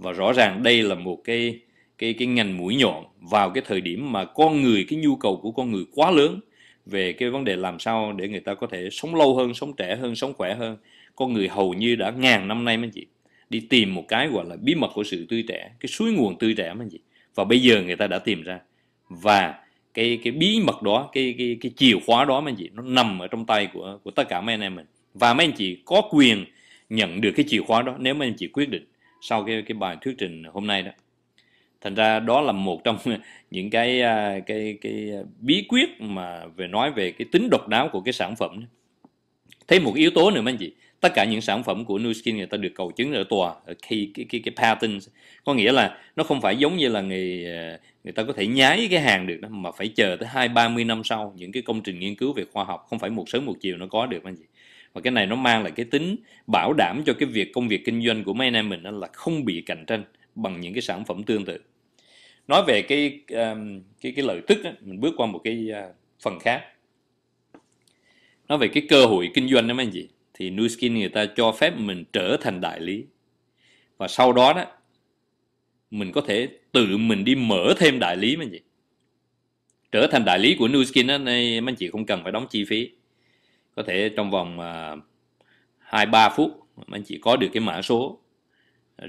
và rõ ràng đây là một cái cái cái ngành mũi nhọn vào cái thời điểm mà con người cái nhu cầu của con người quá lớn về cái vấn đề làm sao để người ta có thể sống lâu hơn, sống trẻ hơn, sống khỏe hơn. Con người hầu như đã ngàn năm nay mấy chị đi tìm một cái gọi là bí mật của sự tươi trẻ, cái suối nguồn tươi trẻ mấy chị. Và bây giờ người ta đã tìm ra và cái cái bí mật đó, cái cái cái chìa khóa đó mấy chị nó nằm ở trong tay của của tất cả mấy anh em mình. Và mấy anh chị có quyền nhận được cái chìa khóa đó nếu mấy anh chị quyết định sau cái cái bài thuyết trình hôm nay đó thành ra đó là một trong những cái à, cái cái bí quyết mà về nói về cái tính độc đáo của cái sản phẩm thêm một yếu tố nữa mấy anh chị tất cả những sản phẩm của New Skin người ta được cầu chứng ở tòa ở khi cái, cái cái patent có nghĩa là nó không phải giống như là người à, người ta có thể nhái cái hàng được đó mà phải chờ tới hai ba mươi năm sau những cái công trình nghiên cứu về khoa học không phải một sớm một chiều nó có được anh chị và cái này nó mang lại cái tính bảo đảm cho cái việc công việc kinh doanh của mấy anh em mình là không bị cạnh tranh bằng những cái sản phẩm tương tự nói về cái um, cái cái lợi tức đó, mình bước qua một cái uh, phần khác nói về cái cơ hội kinh doanh đó mấy anh chị thì New Skin người ta cho phép mình trở thành đại lý và sau đó đó mình có thể tự mình đi mở thêm đại lý mấy anh chị trở thành đại lý của New Skin đó, nên mấy anh chị không cần phải đóng chi phí có thể trong vòng à, hai ba phút mấy anh chị có được cái mã số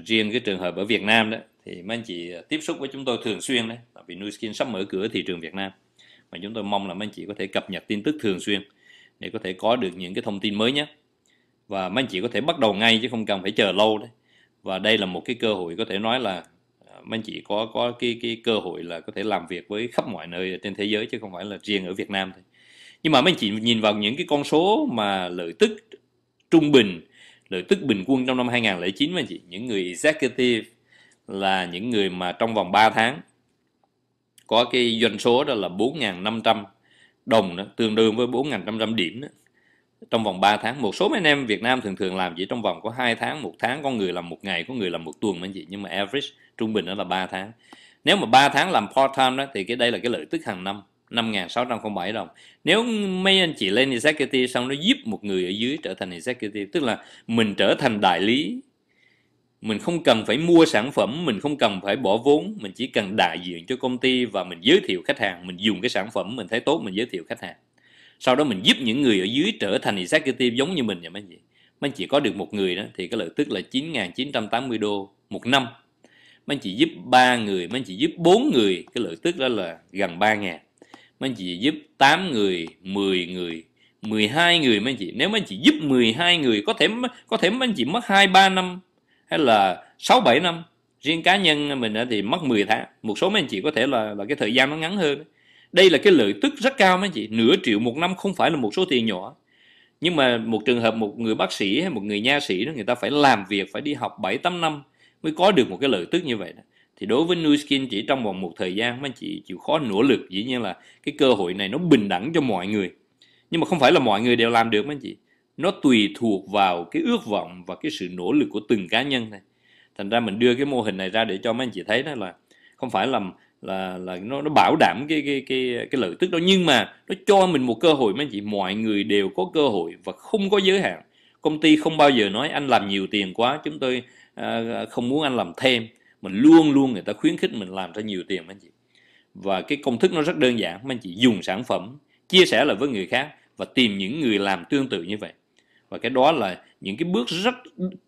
riêng cái trường hợp ở Việt Nam đó thì mấy anh chị tiếp xúc với chúng tôi thường xuyên đấy tại vì Skin sắp mở cửa thị trường Việt Nam mà chúng tôi mong là mấy anh chị có thể cập nhật tin tức thường xuyên để có thể có được những cái thông tin mới nhất và mấy anh chị có thể bắt đầu ngay chứ không cần phải chờ lâu đấy và đây là một cái cơ hội có thể nói là à, mấy anh chị có có cái cái cơ hội là có thể làm việc với khắp mọi nơi trên thế giới chứ không phải là riêng ở Việt Nam thôi nhưng mà mấy anh chị nhìn vào những cái con số mà lợi tức trung bình lợi tức bình quân trong năm 2009 mấy anh chị những người executive là những người mà trong vòng 3 tháng có cái doanh số đó là 4.500 đồng đó, tương đương với 4.500 điểm đó. trong vòng 3 tháng một số mấy anh em Việt Nam thường thường làm chỉ trong vòng có 2 tháng một tháng có người làm một ngày có người làm một tuần mấy anh chị nhưng mà average trung bình đó là 3 tháng nếu mà 3 tháng làm part time đó thì cái đây là cái lợi tức hàng năm 5.607 đồng nếu mấy anh chị lên executive xong nó giúp một người ở dưới trở thành executive tức là mình trở thành đại lý mình không cần phải mua sản phẩm mình không cần phải bỏ vốn mình chỉ cần đại diện cho công ty và mình giới thiệu khách hàng mình dùng cái sản phẩm mình thấy tốt mình giới thiệu khách hàng sau đó mình giúp những người ở dưới trở thành executive giống như mình vậy mấy anh chị mấy anh chị có được một người đó thì cái lợi tức là 9.980 đô một năm mấy anh chị giúp ba người mấy anh chị giúp bốn người cái lợi tức đó là gần ba ngàn mấy anh chị giúp 8 người 10 người 12 người mấy anh chị nếu mấy anh chị giúp 12 người có thể có thể mấy anh chị mất 2 3 năm hay là 6 7 năm riêng cá nhân mình thì mất 10 tháng một số mấy anh chị có thể là là cái thời gian nó ngắn hơn đây là cái lợi tức rất cao mấy anh chị nửa triệu một năm không phải là một số tiền nhỏ nhưng mà một trường hợp một người bác sĩ hay một người nha sĩ đó người ta phải làm việc phải đi học 7 8 năm mới có được một cái lợi tức như vậy đó thì đối với new skin chỉ trong vòng một thời gian mà anh chị chịu khó nỗ lực dĩ nhiên là cái cơ hội này nó bình đẳng cho mọi người nhưng mà không phải là mọi người đều làm được mà anh chị nó tùy thuộc vào cái ước vọng và cái sự nỗ lực của từng cá nhân này thành ra mình đưa cái mô hình này ra để cho mấy anh chị thấy đó là không phải là là là nó nó bảo đảm cái cái cái cái lợi tức đó nhưng mà nó cho mình một cơ hội mấy anh chị mọi người đều có cơ hội và không có giới hạn công ty không bao giờ nói anh làm nhiều tiền quá chúng tôi à, không muốn anh làm thêm mình luôn luôn người ta khuyến khích mình làm ra nhiều tiền anh chị và cái công thức nó rất đơn giản anh chị dùng sản phẩm chia sẻ lại với người khác và tìm những người làm tương tự như vậy và cái đó là những cái bước rất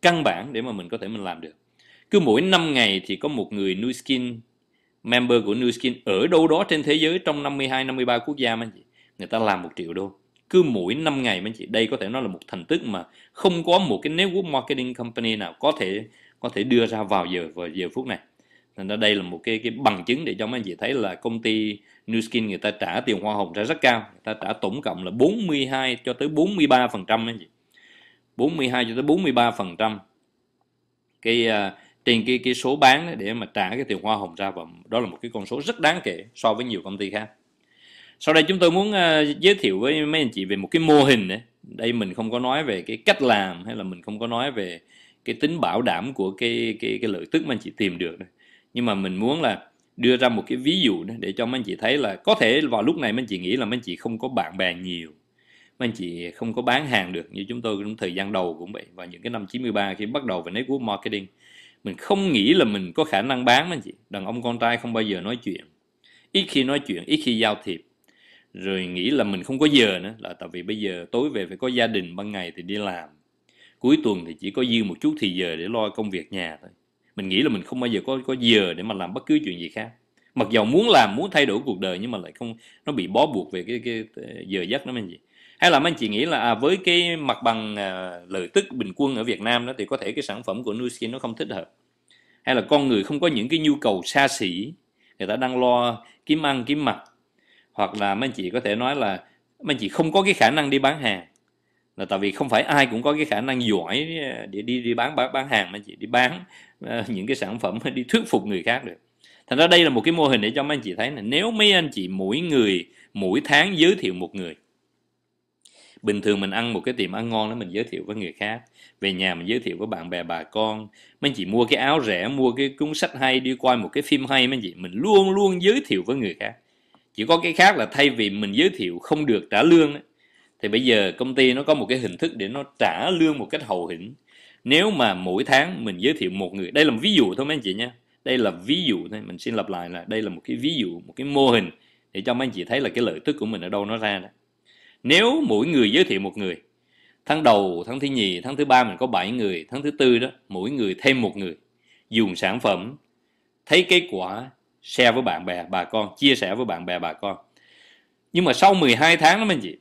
căn bản để mà mình có thể mình làm được cứ mỗi 5 ngày thì có một người nuôi skin member của nuôi skin ở đâu đó trên thế giới trong 52 53 quốc gia anh chị người ta làm một triệu đô cứ mỗi 5 ngày anh chị đây có thể nói là một thành tích mà không có một cái network marketing company nào có thể có thể đưa ra vào giờ vào giờ phút này nên đây là một cái cái bằng chứng để cho mấy anh chị thấy là công ty New Skin người ta trả tiền hoa hồng ra rất cao người ta trả tổng cộng là 42 cho tới 43 phần trăm anh chị 42 cho tới 43 phần trăm cái uh, trên cái cái số bán để mà trả cái tiền hoa hồng ra và đó là một cái con số rất đáng kể so với nhiều công ty khác sau đây chúng tôi muốn uh, giới thiệu với mấy anh chị về một cái mô hình này. đây mình không có nói về cái cách làm hay là mình không có nói về cái tính bảo đảm của cái cái cái lợi tức mà anh chị tìm được nhưng mà mình muốn là đưa ra một cái ví dụ để cho mấy anh chị thấy là có thể vào lúc này mấy anh chị nghĩ là mấy anh chị không có bạn bè nhiều mấy anh chị không có bán hàng được như chúng tôi trong thời gian đầu cũng vậy và những cái năm 93 khi bắt đầu về network marketing mình không nghĩ là mình có khả năng bán mấy anh chị đàn ông con trai không bao giờ nói chuyện ít khi nói chuyện ít khi giao thiệp rồi nghĩ là mình không có giờ nữa là tại vì bây giờ tối về phải có gia đình ban ngày thì đi làm cuối tuần thì chỉ có dư một chút thì giờ để lo công việc nhà thôi mình nghĩ là mình không bao giờ có có giờ để mà làm bất cứ chuyện gì khác mặc dầu muốn làm muốn thay đổi cuộc đời nhưng mà lại không nó bị bó buộc về cái, cái giờ giấc nó mình gì hay là mấy anh chị nghĩ là à, với cái mặt bằng à, lợi tức bình quân ở Việt Nam đó thì có thể cái sản phẩm của Nuskin nó không thích hợp hay là con người không có những cái nhu cầu xa xỉ người ta đang lo kiếm ăn kiếm mặc hoặc là mấy anh chị có thể nói là mấy anh chị không có cái khả năng đi bán hàng là tại vì không phải ai cũng có cái khả năng giỏi ờ, để đi đi bán bán, bán hàng mà chị đi bán ờ, những cái sản phẩm đi thuyết phục người khác được thành ra đây là một cái mô hình để cho mấy anh chị thấy là nếu mấy anh chị mỗi người mỗi tháng giới thiệu một người bình thường mình ăn một cái tiệm ăn ngon đó mình giới thiệu với người khác về nhà mình giới thiệu với bạn bè bà con mấy anh chị mua cái áo rẻ mua cái cuốn sách hay đi coi một cái phim hay mấy anh chị mình luôn luôn giới thiệu với người khác chỉ có cái khác là thay vì mình giới thiệu không được trả lương ấy, thì bây giờ công ty nó có một cái hình thức để nó trả lương một cách hậu hĩnh nếu mà mỗi tháng mình giới thiệu một người đây là một ví dụ thôi mấy anh chị nha đây là ví dụ thôi mình xin lặp lại là đây là một cái ví dụ một cái mô hình để cho mấy anh chị thấy là cái lợi tức của mình ở đâu nó ra đó nếu mỗi người giới thiệu một người tháng đầu tháng thứ nhì tháng thứ ba mình có 7 người tháng thứ tư đó mỗi người thêm một người dùng sản phẩm thấy kết quả share với bạn bè bà con chia sẻ với bạn bè bà con nhưng mà sau 12 tháng đó mấy anh chị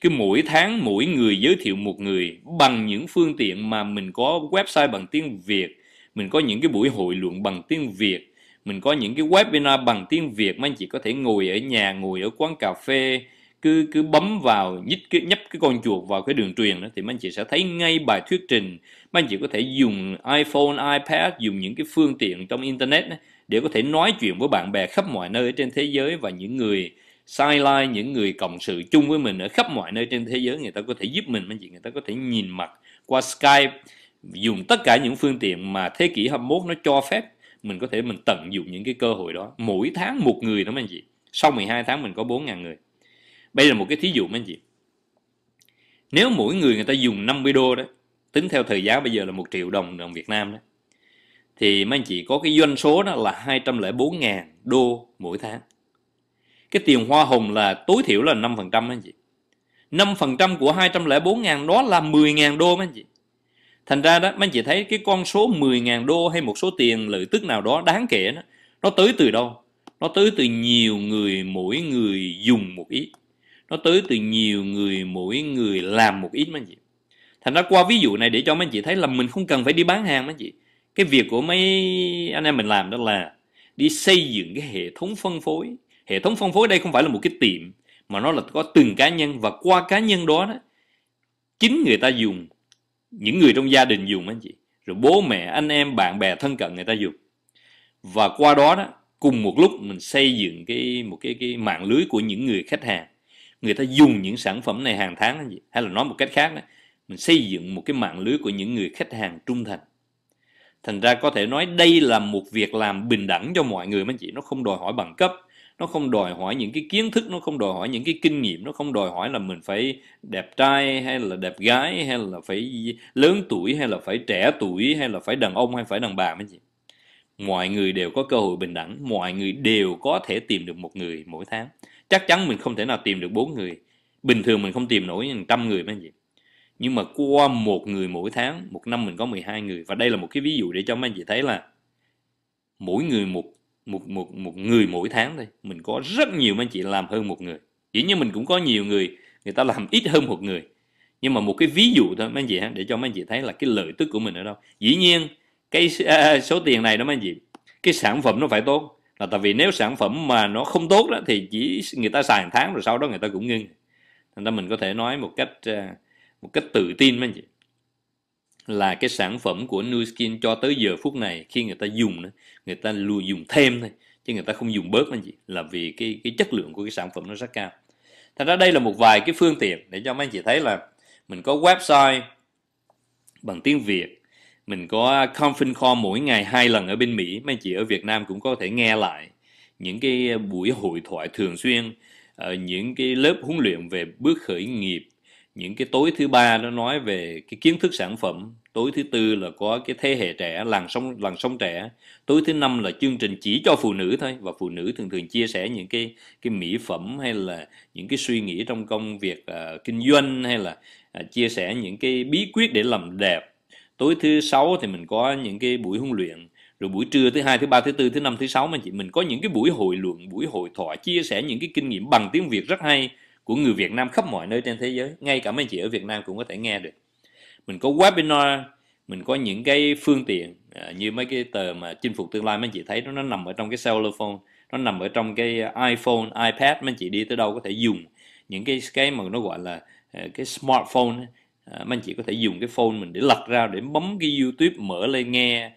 cứ mỗi tháng mỗi người giới thiệu một người bằng những phương tiện mà mình có website bằng tiếng Việt, mình có những cái buổi hội luận bằng tiếng Việt, mình có những cái webinar bằng tiếng Việt mà anh chị có thể ngồi ở nhà, ngồi ở quán cà phê, cứ cứ bấm vào nhích cái nhấp cái con chuột vào cái đường truyền đó thì anh chị sẽ thấy ngay bài thuyết trình mấy anh chị có thể dùng iPhone, iPad dùng những cái phương tiện trong internet đó, để có thể nói chuyện với bạn bè khắp mọi nơi trên thế giới và những người sai lai những người cộng sự chung với mình ở khắp mọi nơi trên thế giới người ta có thể giúp mình anh chị người ta có thể nhìn mặt qua Skype dùng tất cả những phương tiện mà thế kỷ 21 nó cho phép mình có thể mình tận dụng những cái cơ hội đó mỗi tháng một người đó anh chị sau 12 tháng mình có 4.000 người đây là một cái thí dụ anh chị nếu mỗi người người ta dùng 50 đô đó tính theo thời giá bây giờ là một triệu đồng đồng Việt Nam đó thì mấy anh chị có cái doanh số đó là 204.000 đô mỗi tháng cái tiền hoa hồng là tối thiểu là 5% anh chị 5% của 204.000 đó là 10.000 đô anh chị Thành ra đó anh chị thấy cái con số 10.000 đô hay một số tiền lợi tức nào đó đáng kể đó, Nó tới từ đâu? Nó tới từ nhiều người mỗi người dùng một ít Nó tới từ nhiều người mỗi người làm một ít anh chị Thành ra qua ví dụ này để cho mấy anh chị thấy là mình không cần phải đi bán hàng mấy anh chị Cái việc của mấy anh em mình làm đó là đi xây dựng cái hệ thống phân phối hệ thống phân phối đây không phải là một cái tiệm mà nó là có từng cá nhân và qua cá nhân đó, đó chính người ta dùng những người trong gia đình dùng anh chị rồi bố mẹ anh em bạn bè thân cận người ta dùng và qua đó đó cùng một lúc mình xây dựng cái một cái cái mạng lưới của những người khách hàng người ta dùng những sản phẩm này hàng tháng anh chị hay là nói một cách khác đó mình xây dựng một cái mạng lưới của những người khách hàng trung thành thành ra có thể nói đây là một việc làm bình đẳng cho mọi người anh chị nó không đòi hỏi bằng cấp nó không đòi hỏi những cái kiến thức nó không đòi hỏi những cái kinh nghiệm nó không đòi hỏi là mình phải đẹp trai hay là đẹp gái hay là phải lớn tuổi hay là phải trẻ tuổi hay là phải đàn ông hay phải đàn bà mấy chị mọi người đều có cơ hội bình đẳng mọi người đều có thể tìm được một người mỗi tháng chắc chắn mình không thể nào tìm được bốn người bình thường mình không tìm nổi hàng trăm người mấy chị nhưng mà qua một người mỗi tháng một năm mình có 12 người và đây là một cái ví dụ để cho mấy chị thấy là mỗi người một một một một người mỗi tháng thôi mình có rất nhiều anh chị làm hơn một người dĩ nhiên mình cũng có nhiều người người ta làm ít hơn một người nhưng mà một cái ví dụ thôi mấy anh chị ha để cho mấy anh chị thấy là cái lợi tức của mình ở đâu dĩ nhiên cái à, số tiền này đó mấy anh chị cái sản phẩm nó phải tốt là tại vì nếu sản phẩm mà nó không tốt đó thì chỉ người ta xài một tháng rồi sau đó người ta cũng ngưng thành ra mình có thể nói một cách à, một cách tự tin mấy anh chị là cái sản phẩm của Nu Skin cho tới giờ phút này khi người ta dùng người ta luôn dùng thêm thôi chứ người ta không dùng bớt anh chị là vì cái cái chất lượng của cái sản phẩm nó rất cao thành ra đây là một vài cái phương tiện để cho mấy anh chị thấy là mình có website bằng tiếng Việt mình có conference call mỗi ngày hai lần ở bên Mỹ mấy anh chị ở Việt Nam cũng có thể nghe lại những cái buổi hội thoại thường xuyên ờ, những cái lớp huấn luyện về bước khởi nghiệp những cái tối thứ ba nó nói về cái kiến thức sản phẩm tối thứ tư là có cái thế hệ trẻ làn sông làn sông trẻ tối thứ năm là chương trình chỉ cho phụ nữ thôi và phụ nữ thường thường chia sẻ những cái cái mỹ phẩm hay là những cái suy nghĩ trong công việc uh, kinh doanh hay là uh, chia sẻ những cái bí quyết để làm đẹp tối thứ sáu thì mình có những cái buổi huấn luyện rồi buổi trưa thứ hai thứ ba thứ tư thứ năm thứ sáu mà chị mình có những cái buổi hội luận buổi hội thoại chia sẻ những cái kinh nghiệm bằng tiếng việt rất hay của người Việt Nam khắp mọi nơi trên thế giới ngay cả mấy chị ở Việt Nam cũng có thể nghe được mình có webinar mình có những cái phương tiện à, như mấy cái tờ mà chinh phục tương lai mấy chị thấy nó nó nằm ở trong cái cellular phone nó nằm ở trong cái iPhone iPad mấy chị đi tới đâu có thể dùng những cái cái mà nó gọi là à, cái smartphone à, mấy chị có thể dùng cái phone mình để lật ra để bấm cái YouTube mở lên nghe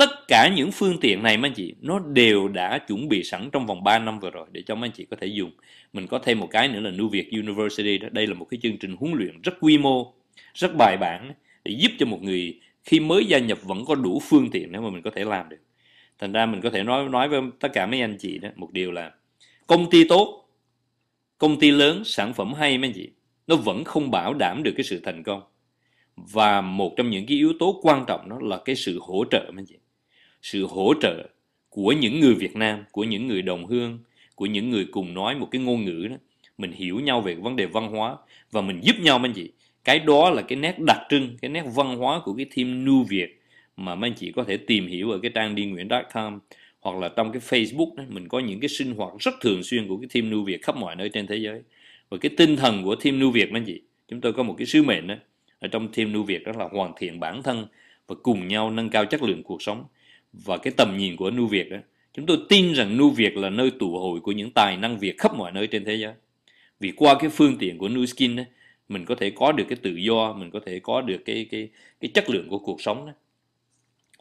tất cả những phương tiện này mấy anh chị nó đều đã chuẩn bị sẵn trong vòng 3 năm vừa rồi để cho mấy anh chị có thể dùng mình có thêm một cái nữa là New Việt University đó đây là một cái chương trình huấn luyện rất quy mô rất bài bản để giúp cho một người khi mới gia nhập vẫn có đủ phương tiện để mà mình có thể làm được thành ra mình có thể nói nói với tất cả mấy anh chị đó một điều là công ty tốt công ty lớn sản phẩm hay mấy anh chị nó vẫn không bảo đảm được cái sự thành công và một trong những cái yếu tố quan trọng đó là cái sự hỗ trợ mấy anh chị sự hỗ trợ của những người Việt Nam, của những người đồng hương, của những người cùng nói một cái ngôn ngữ đó. Mình hiểu nhau về vấn đề văn hóa và mình giúp nhau anh chị. Cái đó là cái nét đặc trưng, cái nét văn hóa của cái team Nu Việt mà anh chị có thể tìm hiểu ở cái trang đi nguyện.com hoặc là trong cái Facebook đó, mình có những cái sinh hoạt rất thường xuyên của cái team Nu Việt khắp mọi nơi trên thế giới. Và cái tinh thần của team Nu Việt anh chị, chúng tôi có một cái sứ mệnh đó ở trong team Nu Việt đó là hoàn thiện bản thân và cùng nhau nâng cao chất lượng cuộc sống và cái tầm nhìn của Nu Việt đó. Chúng tôi tin rằng Nu Việt là nơi tụ hội của những tài năng Việt khắp mọi nơi trên thế giới. Vì qua cái phương tiện của Nu Skin đó, mình có thể có được cái tự do, mình có thể có được cái cái cái chất lượng của cuộc sống đó.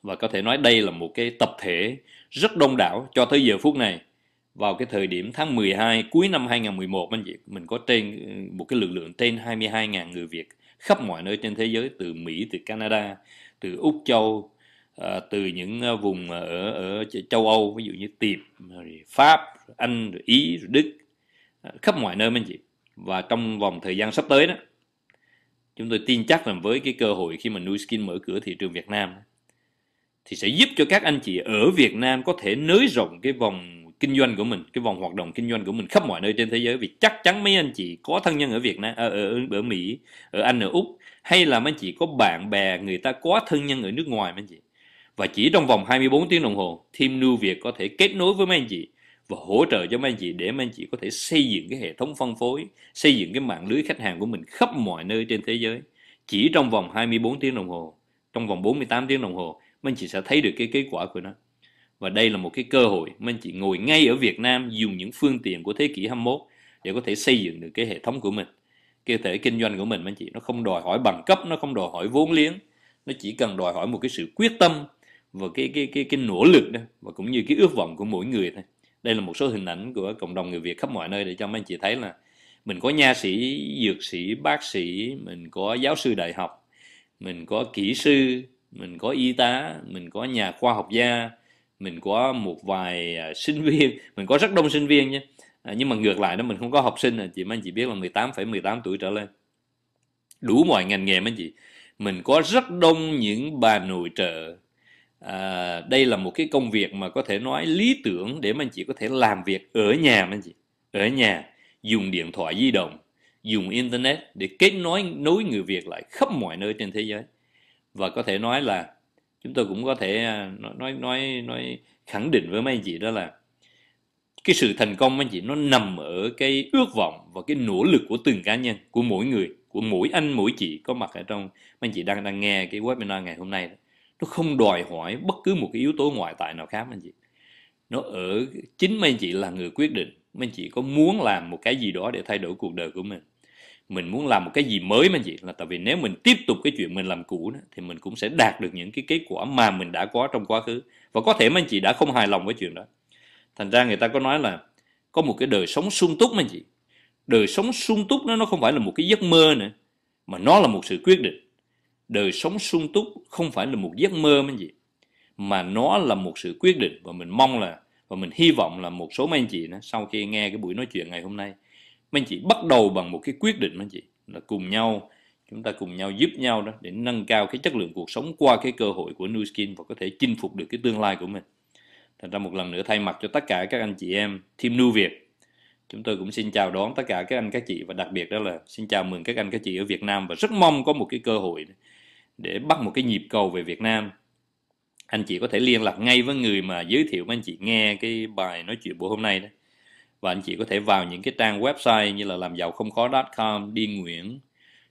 Và có thể nói đây là một cái tập thể rất đông đảo cho tới giờ phút này vào cái thời điểm tháng 12 cuối năm 2011 anh chị mình có trên một cái lực lượng trên 22.000 người Việt khắp mọi nơi trên thế giới từ Mỹ từ Canada từ Úc Châu à, từ những ờ, vùng ở ở châu Âu ví dụ như Tiệp, rồi Pháp, rồi Anh, rồi Ý, rồi Đức à, khắp mọi nơi anh chị và trong vòng thời gian sắp tới đó chúng tôi tin chắc rằng với cái cơ hội khi mà Skin mở cửa thị trường Việt Nam thì sẽ giúp cho các anh chị ở Việt Nam có thể nới rộng cái vòng kinh doanh của mình, cái vòng hoạt động kinh doanh của mình khắp mọi nơi trên thế giới vì chắc chắn mấy anh chị có thân nhân ở Việt Nam, ở, ở, ở Mỹ, ở Anh, ở Úc hay là mấy anh chị có bạn bè người ta có thân nhân ở nước ngoài mấy anh chị và chỉ trong vòng 24 tiếng đồng hồ, Team New Việt có thể kết nối với mấy anh chị và hỗ trợ cho mấy anh chị để mấy anh chị có thể xây dựng cái hệ thống phân phối, xây dựng cái mạng lưới khách hàng của mình khắp mọi nơi trên thế giới. Chỉ trong vòng 24 tiếng đồng hồ, trong vòng 48 tiếng đồng hồ, mấy anh chị sẽ thấy được cái kết quả của nó. Và đây là một cái cơ hội mấy anh chị ngồi ngay ở Việt Nam dùng những phương tiện của thế kỷ 21 để có thể xây dựng được cái hệ thống của mình. Cái thể kinh doanh của mình mấy anh chị nó không đòi hỏi bằng cấp, nó không đòi hỏi vốn liếng, nó chỉ cần đòi hỏi một cái sự quyết tâm và cái cái cái cái nỗ lực đó và cũng như cái ước vọng của mỗi người thôi đây là một số hình ảnh của cộng đồng người Việt khắp mọi nơi để cho mấy anh chị thấy là mình có nha sĩ dược sĩ bác sĩ mình có giáo sư đại học mình có kỹ sư mình có y tá mình có nhà khoa học gia mình có một vài à, sinh viên mình có rất đông sinh viên nhé à, nhưng mà ngược lại đó mình không có học sinh là chị mấy anh chị biết là 18 phải 18 tuổi trở lên đủ mọi ngành nghề mấy anh chị mình có rất đông những bà nội trợ à, đây là một cái công việc mà có thể nói lý tưởng để mà anh chị có thể làm việc ở nhà mà anh chị ở nhà dùng điện thoại di động dùng internet để kết nối nối người Việt lại khắp mọi nơi trên thế giới và có thể nói là chúng tôi cũng có thể à, nói nói nói, nói khẳng định với mấy anh chị đó là cái sự thành công anh chị nó nằm ở cái ước vọng và cái nỗ lực của từng cá nhân của mỗi người của mỗi anh mỗi chị có mặt ở trong mấy anh chị đang đang nghe cái webinar ngày hôm nay đó nó không đòi hỏi bất cứ một cái yếu tố ngoại tại nào khác anh chị nó ở chính mấy anh chị là người quyết định mấy anh chị có muốn làm một cái gì đó để thay đổi cuộc đời của mình mình muốn làm một cái gì mới mấy anh chị là tại vì nếu mình tiếp tục cái chuyện mình làm cũ đó, thì mình cũng sẽ đạt được những cái kết quả mà mình đã có trong quá khứ và có thể mấy anh chị đã không hài lòng với chuyện đó thành ra người ta có nói là có một cái đời sống sung túc mấy anh chị đời sống sung túc nó nó không phải là một cái giấc mơ nữa mà nó là một sự quyết định đời sống sung túc không phải là một giấc mơ mấy anh chị mà nó là một sự quyết định và mình mong là và mình hy vọng là một số mấy anh chị đó, sau khi nghe cái buổi nói chuyện ngày hôm nay mấy anh chị bắt đầu bằng một cái quyết định mấy anh chị là cùng nhau chúng ta cùng nhau giúp nhau đó để nâng cao cái chất lượng cuộc sống qua cái cơ hội của New Skin và có thể chinh phục được cái tương lai của mình. Thành ra một lần nữa thay mặt cho tất cả các anh chị em Team new Việt, chúng tôi cũng xin chào đón tất cả các anh các chị và đặc biệt đó là xin chào mừng các anh các chị ở Việt Nam và rất mong có một cái cơ hội để bắt một cái nhịp cầu về Việt Nam anh chị có thể liên lạc ngay với người mà giới thiệu với anh chị nghe cái bài nói chuyện buổi hôm nay đó và anh chị có thể vào những cái trang website như là làm giàu không khó.com, đi nguyễn,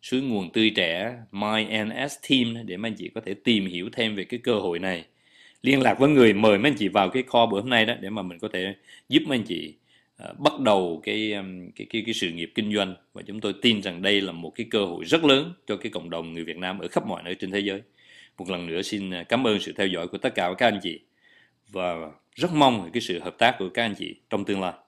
suối nguồn tươi trẻ, myns team để mà anh chị có thể tìm hiểu thêm về cái cơ hội này liên lạc với người mời mấy anh chị vào cái kho bữa hôm nay đó để mà mình có thể giúp mấy anh chị Ờ, bắt đầu cái cái cái cái sự nghiệp kinh doanh và chúng tôi tin rằng đây là một cái cơ hội rất lớn cho cái cộng đồng người Việt Nam ở khắp mọi nơi trên thế giới. Một lần nữa xin ờ, cảm ơn sự theo dõi của tất cả các anh chị và rất mong cái sự hợp tác của các anh chị trong tương lai.